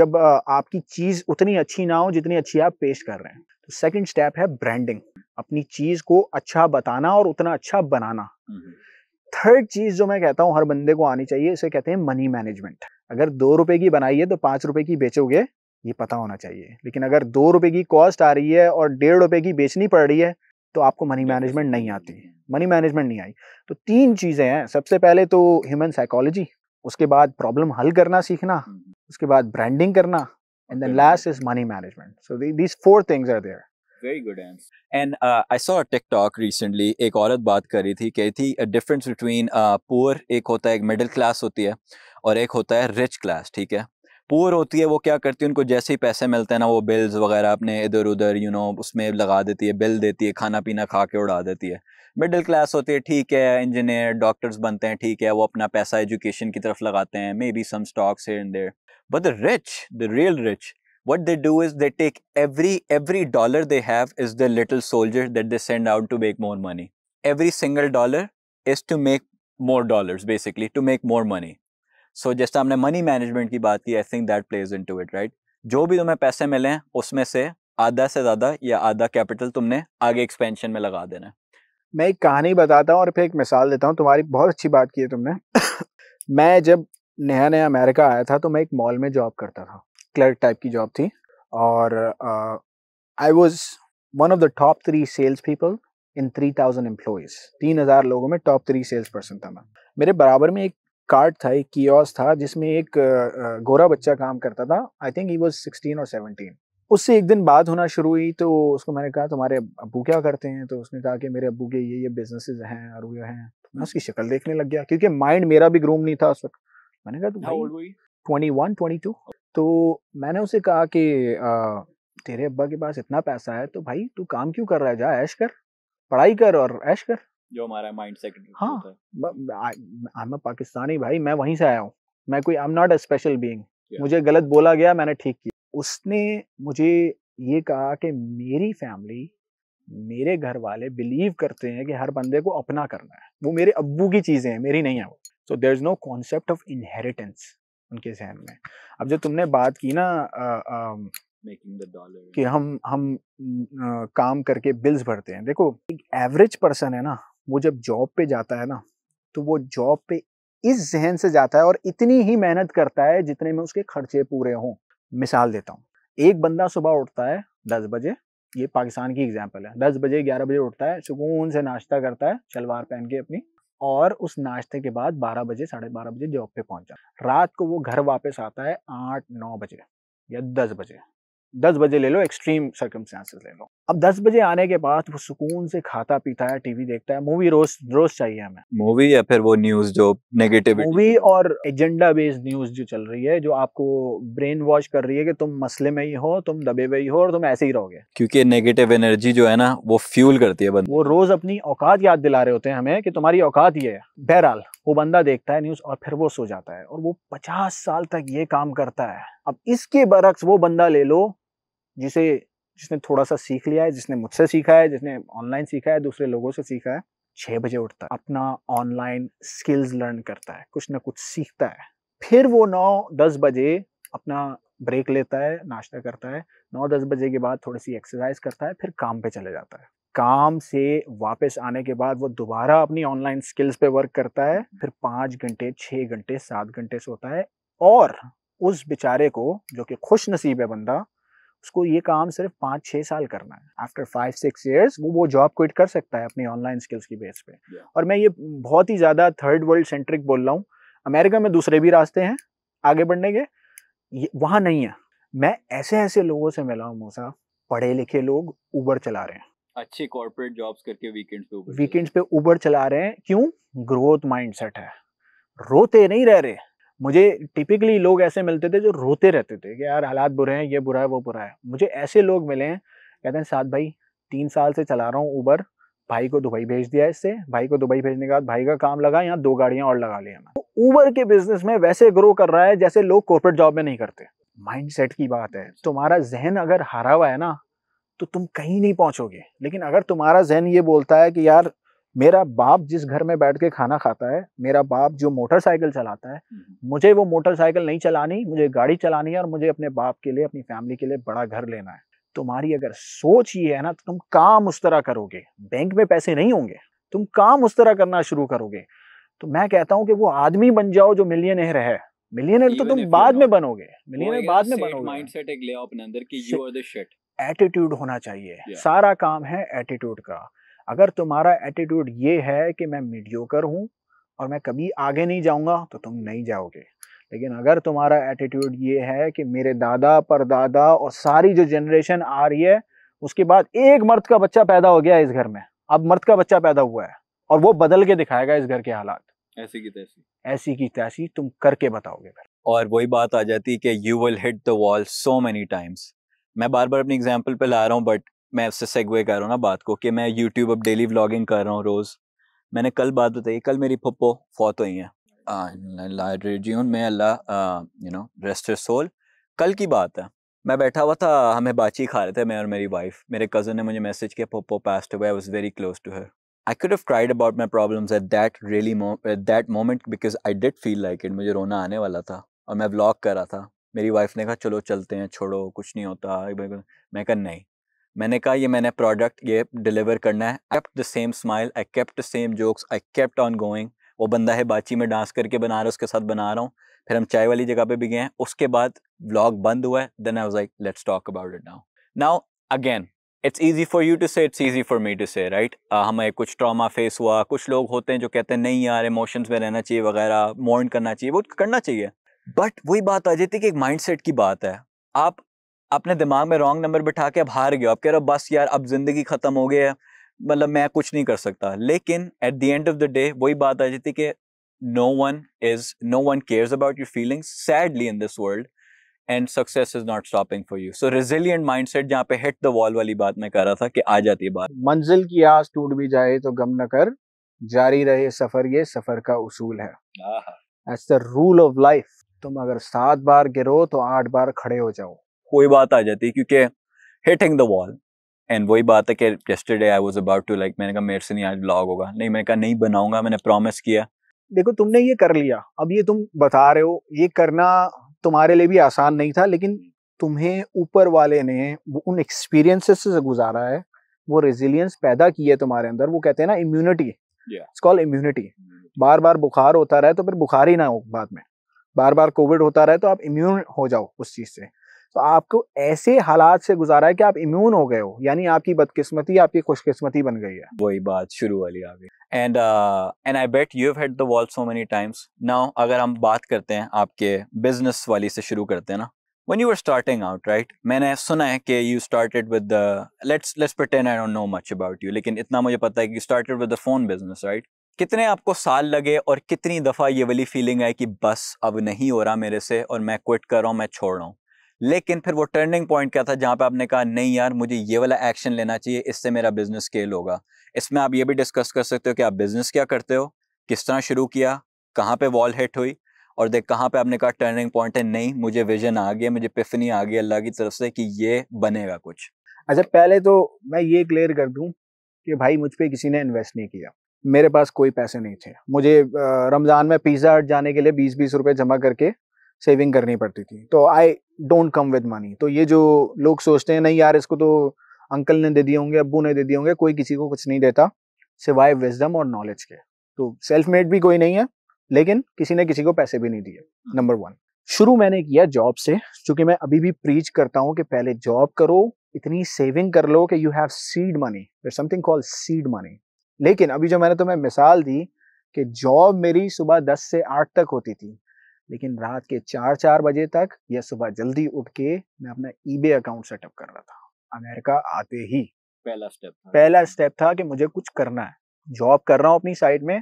जब आपकी चीज़ उतनी अच्छी ना हो जितनी अच्छी आप पेश कर रहे हैं तो सेकंड स्टेप है ब्रांडिंग अपनी चीज़ को अच्छा बताना और उतना अच्छा बनाना हम्म, हम्म। थर्ड चीज जो मैं कहता हूँ हर बंदे को आनी चाहिए इसे कहते हैं मनी मैनेजमेंट अगर दो रुपए की बनाई है तो पांच रुपए की बेचोगे ये पता होना चाहिए लेकिन अगर दो रुपए की कॉस्ट आ रही है और डेढ़ रुपए की बेचनी पड़ रही है तो आपको मनी मैनेजमेंट नहीं आती मनी मैनेजमेंट नहीं आई तो तीन चीजें हैं सबसे पहले तो ह्यूमन साइकोलॉजी उसके बाद प्रॉब्लम हल करना सीखना हम्म। उसके बाद ब्रांडिंग करना and then last is money management so these four things are there very good answer and I saw TikTok recently एक औरत बात कर रही थी कही थी डिफरेंस बिटवीन पुअर एक होता है एक मिडिल क्लास होती है और एक होता है रिच क्लास ठीक है पुअर होती है वो क्या करती है उनको जैसे ही पैसे मिलते हैं ना वो बिल्स वगैरह अपने इधर उधर यू नो उसमें लगा देती है बिल देती है खाना पीना खा के उड़ा देती है मिडिल क्लास होती है ठीक है इंजीनियर डॉक्टर्स बनते हैं ठीक है वो अपना पैसा एजुकेशन की तरफ लगाते हैं maybe some stocks and there but the rich the real rich what they do is they take every every dollar they have is the little soldier that they send out to make more money every single dollar is to make more dollars basically to make more money so, just humne money management ki baat ki i think that plays into it right jo bhi tumhe paise mile hain usme se aadha se zyada ya aadha capital tumne aage expansion mein laga dena मैं एक कहानी बताता हूँ और फिर एक मिसाल देता हूँ तुम्हारी बहुत अच्छी बात की है तुमने मैं जब नया नया अमेरिका आया था तो मैं एक मॉल में जॉब करता था क्लर्क टाइप की जॉब थी और I was one of the top three sales people in three thousand employees तीन हज़ार लोगों में टॉप थ्री सेल्स पर्सन था मैं मेरे बराबर में एक कार्ड था एक कियोस था जिसमें एक गोरा बच्चा काम करता था I think he was sixteen और सेवनटीन उससे एक दिन बात होना शुरू हुई तो उसको मैंने कहा तुम्हारे अबू क्या करते हैं तो उसने कहा कि मेरे अबू के ये ये बिजनेसेस हैं और वो हैं तो मैं उसकी शक्ल देखने लग गया क्योंकि माइंड मेरा भी ग्रूम नहीं था उस वक्त मैंने कहा तुम ट्वेंटी वन ट्वेंटी टू तो मैंने उसे कहा कि आ, तेरे अब्बा के पास इतना पैसा है तो भाई तू काम क्यों कर रहा है जा ऐश कर पढ़ाई कर और ऐश कर जो हमारा माइंड सेट हाँ मैं पाकिस्तानी भाई मैं वहीं से आया हूँ मैं कोई I am not a special being मुझे गलत बोला गया मैंने ठीक किया उसने मुझे ये कहा कि मेरी फैमिली मेरे घर वाले बिलीव करते हैं कि हर बंदे को अपना करना है वो मेरे अब्बू की चीज़ें हैं मेरी नहीं है वो so there is no concept of inheritance उनके जहन में अब जो तुमने बात की ना कि हम हम आ, काम करके बिल्स भरते हैं देखो एक एवरेज पर्सन है ना वो जब जॉब पे जाता है ना तो वो जॉब पे इस जहन से जाता है और इतनी ही मेहनत करता है जितने में उसके खर्चे पूरे हों मिसाल देता हूँ एक बंदा सुबह उठता है दस बजे ये पाकिस्तान की एग्जाम्पल है दस बजे ग्यारह बजे उठता है सुकून से नाश्ता करता है शलवार पहन के अपनी और उस नाश्ते के बाद बारह बजे साढ़े बारह बजे जॉब पे पहुंचा रात को वो घर वापस आता है आठ नौ बजे या दस बजे दस बजे ले लो एक्सट्रीम सर्कमस्टांसेस ले लो अब दस बजे आने के बाद वो सुकून से खाता पीता है टीवी देखता है मूवी रोज रोज चाहिए हमें मूवी या फिर वो न्यूज जो नेगेटिव मूवी और एजेंडा बेस्ड न्यूज जो चल रही है जो आपको ब्रेन वॉश कर रही है कि तुम मसले में ही हो तुम दबे हुए ही हो और तुम ऐसे ही रहोगे क्योंकि नेगेटिव एनर्जी जो है ना वो फ्यूल करती है वो रोज अपनी औकात याद दिला रहे होते हैं हमें कि तुम्हारी औकात ये है बहरहाल वो बंदा देखता है न्यूज और फिर वो सो जाता है और वो पचास साल तक ये काम करता है अब इसके बरक्स वो बंदा ले लो जिसे जिसने थोड़ा सा सीख लिया है जिसने मुझसे सीखा है जिसने ऑनलाइन सीखा है दूसरे लोगों से सीखा है छः बजे उठता है अपना ऑनलाइन स्किल्स लर्न करता है कुछ ना कुछ सीखता है फिर वो नौ दस बजे अपना ब्रेक लेता है नाश्ता करता है नौ दस बजे के बाद थोड़ी सी एक्सरसाइज करता है फिर काम पे चले जाता है काम से वापस आने के बाद वो दोबारा अपनी ऑनलाइन स्किल्स पे वर्क करता है फिर पाँच घंटे छः घंटे सात घंटे सोता है और उस बेचारे को जो कि खुश नसीब है बंदा उसको ये काम सिर्फ पाँच छः साल करना है आफ्टर फाइव सिक्स ईयर्स वो वो जॉब क्विट कर सकता है अपनी ऑनलाइन स्किल्स की बेस पे yeah. और मैं ये बहुत ही ज़्यादा थर्ड वर्ल्ड सेंट्रिक बोल रहा हूँ अमेरिका में दूसरे भी रास्ते हैं आगे बढ़ने के वहाँ नहीं है मैं ऐसे ऐसे लोगों से मिला हूँ मोसा पढ़े लिखे लोग ऊबर चला रहे हैं अच्छे कॉर्पोरेट जॉब्स करके वीकेंड्स पे वीकेंड्स पे ऊबर चला रहे हैं क्यों ग्रोथ माइंडसेट है रोते नहीं रह रहे मुझे टिपिकली लोग ऐसे मिलते थे जो रोते रहते थे कि यार हालात बुरे हैं ये बुरा है वो बुरा है मुझे ऐसे लोग मिले हैं कहते हैं साथ भाई तीन साल से चला रहा हूँ ऊबर भाई को दुबई भेज दिया इससे भाई को दुबई भेजने के बाद भाई का काम लगा यहाँ दो गाड़ियाँ और लगा लिया मैं तो ऊबर के बिजनेस में वैसे ग्रो कर रहा है जैसे लोग कॉर्पोरेट जॉब में नहीं करते माइंड की बात है तुम्हारा जहन अगर हारा हुआ है ना तो तुम कहीं नहीं पहुंचोगे लेकिन अगर तुम्हारा जहन ये बोलता है कि यार मेरा बाप जिस घर में बैठ के खाना खाता है मेरा बाप जो मोटरसाइकिल चलाता है मुझे वो मोटरसाइकिल नहीं चलानी मुझे गाड़ी चलानी है और मुझे अपने बाप के लिए अपनी फैमिली के लिए बड़ा घर लेना है तुम्हारी अगर सोच ये है ना तो तुम काम उस तरह करोगे बैंक में पैसे नहीं होंगे तुम काम उस तरह करना शुरू करोगे तो मैं कहता हूँ कि वो आदमी बन जाओ जो मिलियन है मिलियनर तो तुम तो बाद में बनोगे मिलियनर बाद में बनोगे माइंडसेट एक ले अपने अंदर कि you are the shit attitude होना चाहिए सारा काम है एटीट्यूड का अगर तुम्हारा एटीट्यूड ये है कि मैं मीडियोकर हूँ और मैं कभी आगे नहीं जाऊँगा तो तुम नहीं जाओगे लेकिन अगर तुम्हारा एटीट्यूड ये है कि मेरे दादा परदादा और सारी जो जनरेशन आ रही है उसके बाद एक मर्द का बच्चा पैदा हो गया इस घर में अब मर्द का बच्चा पैदा हुआ है और वो बदल के दिखाएगा इस घर के हालात ऐसी की तैसी ऐसी की तैसी तुम करके बताओगे फिर और वही बात आ जाती है कि you will hit the wall so many times मैं बार बार अपनी एग्जाम्पल पे ला रहा हूँ बट मैं उससे सेगवे कर रहा हूँ ना बात को कि मैं यूट्यूब अब डेली व्लॉगिंग कर रहा हूँ रोज़ मैंने कल बात बताई कल मेरी पप्पो फौत हुई है लाइब्रेरियन में अल्लाह यू नो रेस्ट सोल कल की बात है मैं बैठा हुआ था हमें बाची खा रहे थे मैं और मेरी वाइफ मेरे कज़न ने मुझे मैसेज किया पप्पो पास्ट हुआ I was very close to her I could have cried about my problem at that really that moment because I did feel like it मुझे रोना आने वाला था और मैं व्लॉग कर रहा था मेरी वाइफ ने कहा चलो चलते हैं छोड़ो कुछ नहीं होता मैं कहा नहीं मैंने कहा ये मैंने प्रोडक्ट ये डिलीवर करना है I the same smile I kept the same jokes I kept on going वो बंदा है बाची में डांस करके बना रहा है उसके साथ बना रहा हूँ फिर हम चाय वाली जगह पे भी गए हैं उसके बाद व्लॉग बंद हुआ है then I was like let's talk about it now now again it's easy for you to say it's easy for me to say right हमें कुछ ट्रामा फेस हुआ कुछ लोग होते हैं जो कहते हैं नहीं यार इमोशंस में रहना चाहिए वगैरह मोर्न करना चाहिए वो करना चाहिए बट वही बात आ जाती है कि एक माइंड की बात है आप अपने दिमाग में रॉन्ग नंबर बिठा के अब हार गए अब कह रहे हो बस यार अब जिंदगी खत्म हो गई है मतलब मैं कुछ नहीं कर सकता लेकिन at the end of the day वही बात आ जाती कि no one is no one cares about your feelings sadly in this world and success is not stopping for you so resilient mindset जहाँ पे हिट द वॉल वाली बात मैं कर रहा था कि आ जाती है बात मंजिल की आस टूट भी जाए तो गम न कर जारी रहे सफर ये सफर का उसूल है as the rule of life तुम अगर सात बार गिरो तो आठ बार खड़े हो जाओ कोई बात आ जाती है क्योंकि हिटिंग द वॉल एंड वही बात है कि yesterday I was about to like मैंने कहा मेरे से नहीं आज ब्लॉग होगा नहीं मैंने कहा नहीं बनाऊंगा मैंने प्रॉमिस किया देखो तुमने ये कर लिया अब ये तुम बता रहे हो ये करना तुम्हारे लिए भी आसान नहीं था लेकिन तुम्हें ऊपर वाले ने उन एक्सपीरियंसेस से गुजारा है वो रेजिलियंस पैदा की है तुम्हारे अंदर वो कहते हैं ना इम्यूनिटी इट्स कॉल इम्यूनिटी बार बार बुखार होता रहे तो फिर बुखार ही ना हो बाद में बार बार कोविड होता रहे तो आप इम्यून हो जाओ उस चीज़ से तो आपको ऐसे हालात से गुजारा है कि आप इम्यून हो गए हो यानी आपकी बदकिस्मती आपकी खुशकिस्मती बन गई है वही बात शुरू वाली आ गई and and I bet you have hit the wall so many times now अगर हम बात करते हैं आपके बिजनेस वाली से शुरू करते हैं ना when you were starting out right मैंने सुना है कि you started with the let's let's pretend I don't know much about you लेकिन इतना मुझे पता है कि you started with the phone business right कितने आपको साल लगे और कितनी दफ़ा ये वाली feeling आई कि बस अब नहीं हो रहा मेरे से और मैं quit कर रहा हूँ मैं छोड़ रहा हूँ लेकिन फिर वो टर्निंग पॉइंट क्या था जहाँ पे आपने कहा नहीं यार मुझे ये वाला एक्शन लेना चाहिए इससे मेरा बिजनेस स्केल होगा इसमें आप ये भी डिस्कस कर सकते हो कि आप बिजनेस क्या करते हो किस तरह शुरू किया कहाँ पे वॉल हिट हुई और देख कहाँ पे आपने कहा टर्निंग पॉइंट है नहीं मुझे विजन आ गया मुझे पिफनी आ गई अल्लाह की तरफ से कि ये बनेगा कुछ अच्छा पहले तो मैं ये क्लियर कर दूँ कि भाई मुझ पर किसी ने इन्वेस्ट नहीं किया मेरे पास कोई पैसे नहीं थे मुझे रमज़ान में पिज़्ज़ा हट जाने के लिए बीस बीस रुपये जमा करके सेविंग करनी पड़ती थी तो I don't come with money तो ये जो लोग सोचते हैं नहीं यार इसको तो अंकल ने दे दिए होंगे अबू ने दे दिए होंगे कोई किसी को कुछ नहीं देता सिवाय विजडम और नॉलेज के तो सेल्फ मेड भी कोई नहीं है लेकिन किसी ने किसी को पैसे भी नहीं दिए नंबर वन शुरू मैंने किया जॉब से क्योंकि मैं अभी भी प्रीच करता हूँ कि पहले जॉब करो इतनी सेविंग कर लो कि you have seed money something call seed money लेकिन अभी जो मैंने तुम्हें मिसाल दी कि जॉब मेरी सुबह दस से आठ तक होती थी लेकिन रात के चार चार बजे तक या सुबह जल्दी उठ के मैं अपना ईबे अकाउंट सेटअप कर रहा था अमेरिका आते ही पहला स्टेप था पहला स्टेप था कि मुझे कुछ करना है जॉब कर रहा हूँ अपनी साइड में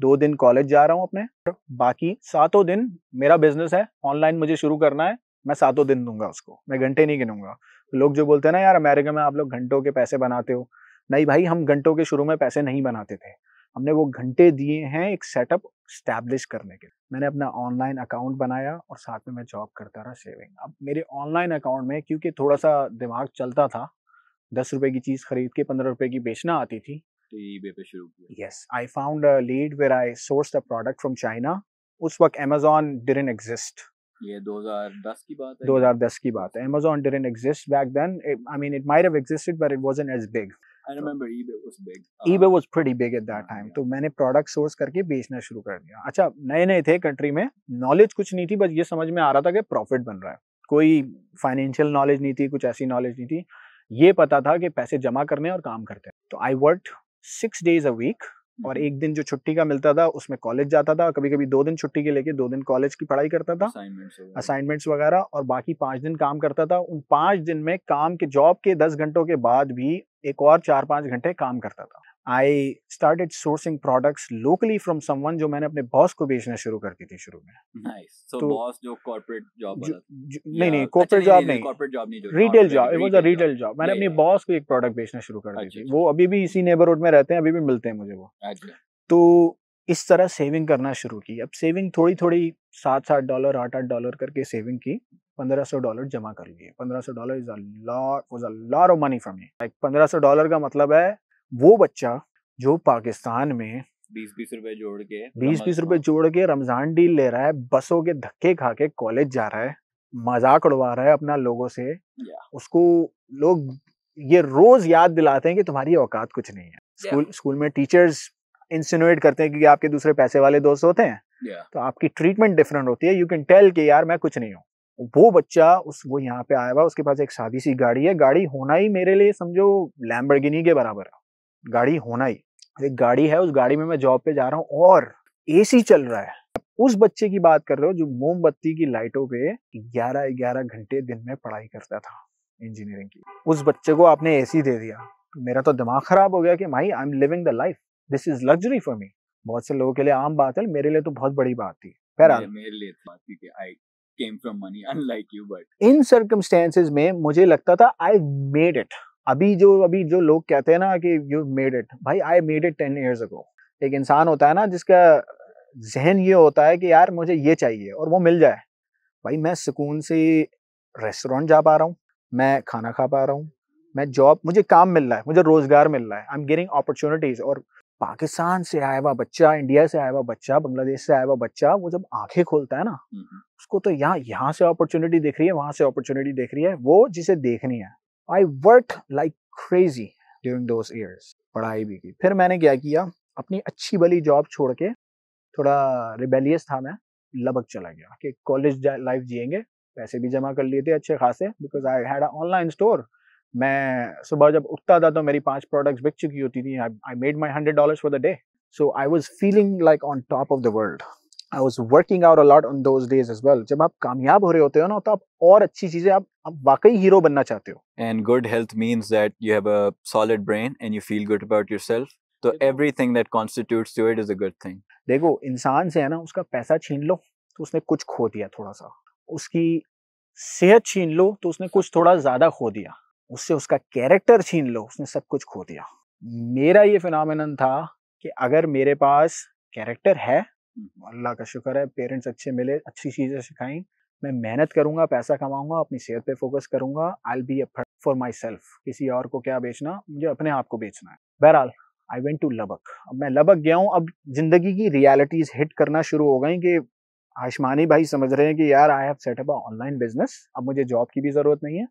दो दिन कॉलेज जा रहा हूँ अपने बाकी सातों दिन मेरा बिजनेस है ऑनलाइन मुझे शुरू करना है मैं सातों दिन दूंगा उसको मैं घंटे नहीं गिनूंगा लोग जो बोलते हैं ना यार अमेरिका में आप लोग घंटों के पैसे बनाते हो नहीं भाई हम घंटों के शुरू में पैसे नहीं बनाते थे हमने वो घंटे दिए हैं एक सेटअप स्टैब्लिश करने के लिए मैंने अपना ऑनलाइन अकाउंट बनाया और साथ में मैं जॉब करता रहा सेविंग अब मेरे ऑनलाइन अकाउंट में क्योंकि थोड़ा सा दिमाग चलता था दस रुपए की चीज़ खरीद के पंद्रह रुपए की बेचना आती थी तो ईबे पे शुरू किया yes I found a lead where I source the product from China उस वक्त अमेजोन डिडन एग्जिस्ट ये 2010 की बात है 2010 की बात है Amazon didn't exist back then I mean it might have existed but it wasn't as big I remember eBay was big. Uh, eBay was pretty big at that uh, time. तो मैंने प्रोडक्ट सोर्स करके बेचना शुरू कर दिया अच्छा नए नए थे कंट्री में नॉलेज कुछ नहीं थी बस ये समझ में आ रहा था कि प्रॉफिट बन रहा है कोई फाइनेंशियल नॉलेज नहीं थी कुछ ऐसी नॉलेज नहीं थी ये पता था कि पैसे जमा करने और काम करते हैं तो I work six days a week और एक दिन जो छुट्टी का मिलता था उसमें कॉलेज जाता था कभी कभी दो दिन छुट्टी के लेके दो दिन कॉलेज की पढ़ाई करता था असाइनमेंट्स वगैरह और बाकी पांच दिन काम करता था उन पाँच दिन में काम के जॉब के दस घंटों के बाद भी एक और चार पाँच घंटे काम करता था I started sourcing products locally from someone जो मैंने अपने बॉस को बेचना शुरू कर दी थी शुरू में नाइस सो बॉस जो कॉर्पोरेट जॉब नहीं नहीं कॉर्पोरेट अच्छा जॉब नहीं कॉर्पोरेट जॉब नहीं retail job it was a retail job मैंने अपने बॉस को एक प्रोडक्ट बेचना शुरू कर दी अच्छा, थी अच्छा, वो अभी भी इसी नेबरहुड में रहते हैं अभी भी मिलते हैं मुझे वो तो इस तरह सेविंग करना शुरू की अब सेविंग थोड़ी थोड़ी सात सात डॉलर आठ आठ डॉलर करके सेविंग की पंद्रह सौ डॉलर जमा कर लिए पंद्रह सौ dollar is a lot was a lot of money from me like पंद्रह सौ डॉलर का मतलब है वो बच्चा जो पाकिस्तान में बीस बीस रुपए जोड़ के बीस बीस रुपए जोड़ के रमजान डील ले रहा है बसों के धक्के खा के कॉलेज जा रहा है मजाक उड़वा रहा है अपना लोगों से उसको लोग ये रोज याद दिलाते हैं कि तुम्हारी औकात कुछ नहीं है स्कूल स्कूल में टीचर्स इंसिनुएट करते हैं कि आपके दूसरे पैसे वाले दोस्त होते हैं तो आपकी ट्रीटमेंट डिफरेंट होती है यू कैन टेल के यार मैं कुछ नहीं हूँ वो बच्चा उस वो यहाँ पे आया हुआ उसके पास एक सादी सी गाड़ी है गाड़ी होना ही मेरे लिए समझो लैम्बर्गिनी के बराबर है गाड़ी होना ही एक गाड़ी है उस गाड़ी में मैं जॉब पे जा रहा हूँ और एसी चल रहा है उस बच्चे की बात कर रहे हो जो मोमबत्ती की लाइटों पे 11 11 घंटे दिन में पढ़ाई करता था इंजीनियरिंग की उस बच्चे को आपने एसी दे दिया मेरा तो दिमाग खराब हो गया कि my I am living the life this is luxury for me बहुत से लोगों के लिए आम बात है मेरे लिए तो बहुत बड़ी बात थी इन सर्कमस्टेंसेज में मुझे लगता था आई मेड इट अभी जो अभी जो लोग कहते हैं ना कि यू मेड इट भाई I made it ten years ago एक इंसान होता है ना जिसका जहन ये होता है कि यार मुझे ये चाहिए और वो मिल जाए भाई मैं सुकून से रेस्टोरेंट जा पा रहा हूँ मैं खाना खा पा रहा हूँ मैं जॉब मुझे काम मिल रहा है मुझे रोजगार मिल रहा है आई एम गेटिंग अपॉर्चुनिटीज और पाकिस्तान से आया हुआ बच्चा इंडिया से आया हुआ बच्चा बांग्लादेश से आया हुआ बच्चा वो जब आंखें खोलता है ना हम्म, हम्म। उसको तो यहाँ यहाँ से अपॉर्चुनिटी दिख रही है वहाँ से अपॉर्चुनिटी दिख रही है वो जिसे देखनी है I work like crazy during those years पढ़ाई भी की फिर मैंने क्या किया अपनी अच्छी भली जॉब छोड़ के थोड़ा रिबेलियस था मैं लबक चला गया कि कॉलेज लाइफ जियेंगे पैसे भी जमा कर लिए थे अच्छे खासे because I had online store मैं सुबह जब उठता था तो मेरी पांच प्रोडक्ट्स बिक चुकी होती थी I made my hundred dollar for the day so I was feeling like on top of the world I was working out a lot on those days as well जब आप कामयाब हो रहे होते हो ना तो आप और अच्छी चीजें आप आप वाकई हीरो बनना चाहते हो and good health means that you have a solid brain and you feel good about yourself तो everything that constitutes to it is a good thing देखो इंसान से है ना उसका पैसा छीन लो तो उसने कुछ खो दिया थोड़ा सा उसकी सेहत छीन लो तो उसने कुछ थोड़ा ज्यादा खो दिया उससे उसका कैरेक्टर छीन लो उसने सब कुछ खो दिया मेरा ये फिनोमिनन था कि अगर मेरे पास कैरेक्टर है अल्लाह का शुक्र है पेरेंट्स अच्छे मिले अच्छी चीज़ें सिखाई मैं मेहनत करूंगा पैसा कमाऊंगा अपनी सेहत पे फोकस करूंगा I be F for myself किसी और को क्या बेचना मुझे अपने आप को बेचना है बहरहाल आई वेंट टू लबक अब मैं लबक गया हूँ अब जिंदगी की रियलिटीज हिट करना शुरू हो गई कि आयुष्मानी भाई समझ रहे हैं कि यार I have setup online business अब मुझे जॉब की भी ज़रूरत नहीं है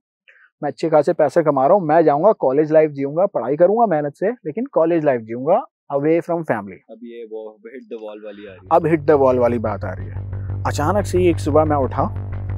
मैं अच्छे खासे पैसे कमा रहा हूँ मैं जाऊँगा कॉलेज लाइफ जीऊँगा पढ़ाई करूँगा मेहनत से लेकिन कॉलेज लाइफ जीऊँगा अवे फ्रॉम फैमिली अब ये वो हिट द वॉल वाली आ रही है अब हिट द वॉल वाली बात आ रही है अचानक से एक सुबह मैं उठा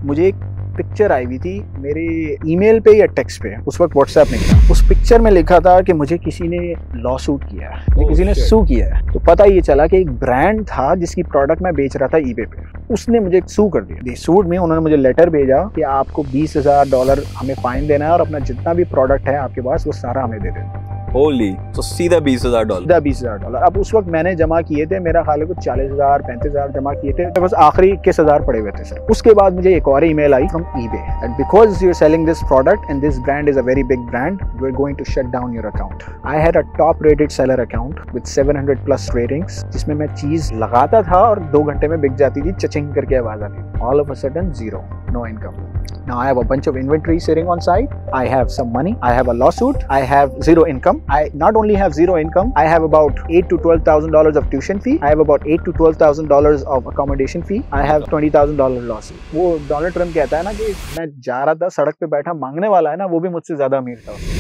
मुझे एक पिक्चर आई हुई थी मेरे ईमेल पे या टेक्स्ट पे उस वक्त व्हाट्सएप नहीं था उस पिक्चर में लिखा था कि मुझे किसी ने लॉ सूट किया है oh, किसी ने सू किया है तो पता ये चला कि एक ब्रांड था जिसकी प्रोडक्ट मैं बेच रहा था ईबे पे उसने मुझे सू कर दिया दे सूट में उन्होंने मुझे लेटर भेजा कि आपको बीस हज़ार डॉलर हमें फाइन देना है और अपना जितना भी प्रोडक्ट है आपके पास वो सारा हमें दे देना होली तो सीधा बीस हजार डॉलर सीधा बीस हजार डॉलर अब उस वक्त मैंने जमा किए थे मेरा ख्याल है कुछ चालीस हजार पैंतीस हजार जमा किए थे तो बस आखिरी इक्कीस हजार पड़े हुए थे सर उसके बाद मुझे एक और ईमेल आई from eBay and because you are selling this product and this brand is a very big brand you are going to shut down your account I had a top rated seller account with seven hundred plus ratings जिसमें मैं चीज लगाता था और दो घंटे में बिक जाती थी चचिंग करके आवाज आती थी all of a sudden zero no income Now I have a bunch of inventory sitting on site. I have some money. I have a lawsuit. I have zero income. income. I not only have zero income, I have about eight to twelve thousand dollars of tuition fee. I have about eight to twelve thousand dollars of accommodation fee. I have twenty thousand dollar loss. वो डोनाल्ड ट्रम्प कहता है ना कि मैं जा रहा था सड़क पे बैठा मांगने वाला है ना वो भी मुझसे ज्यादा अमीर था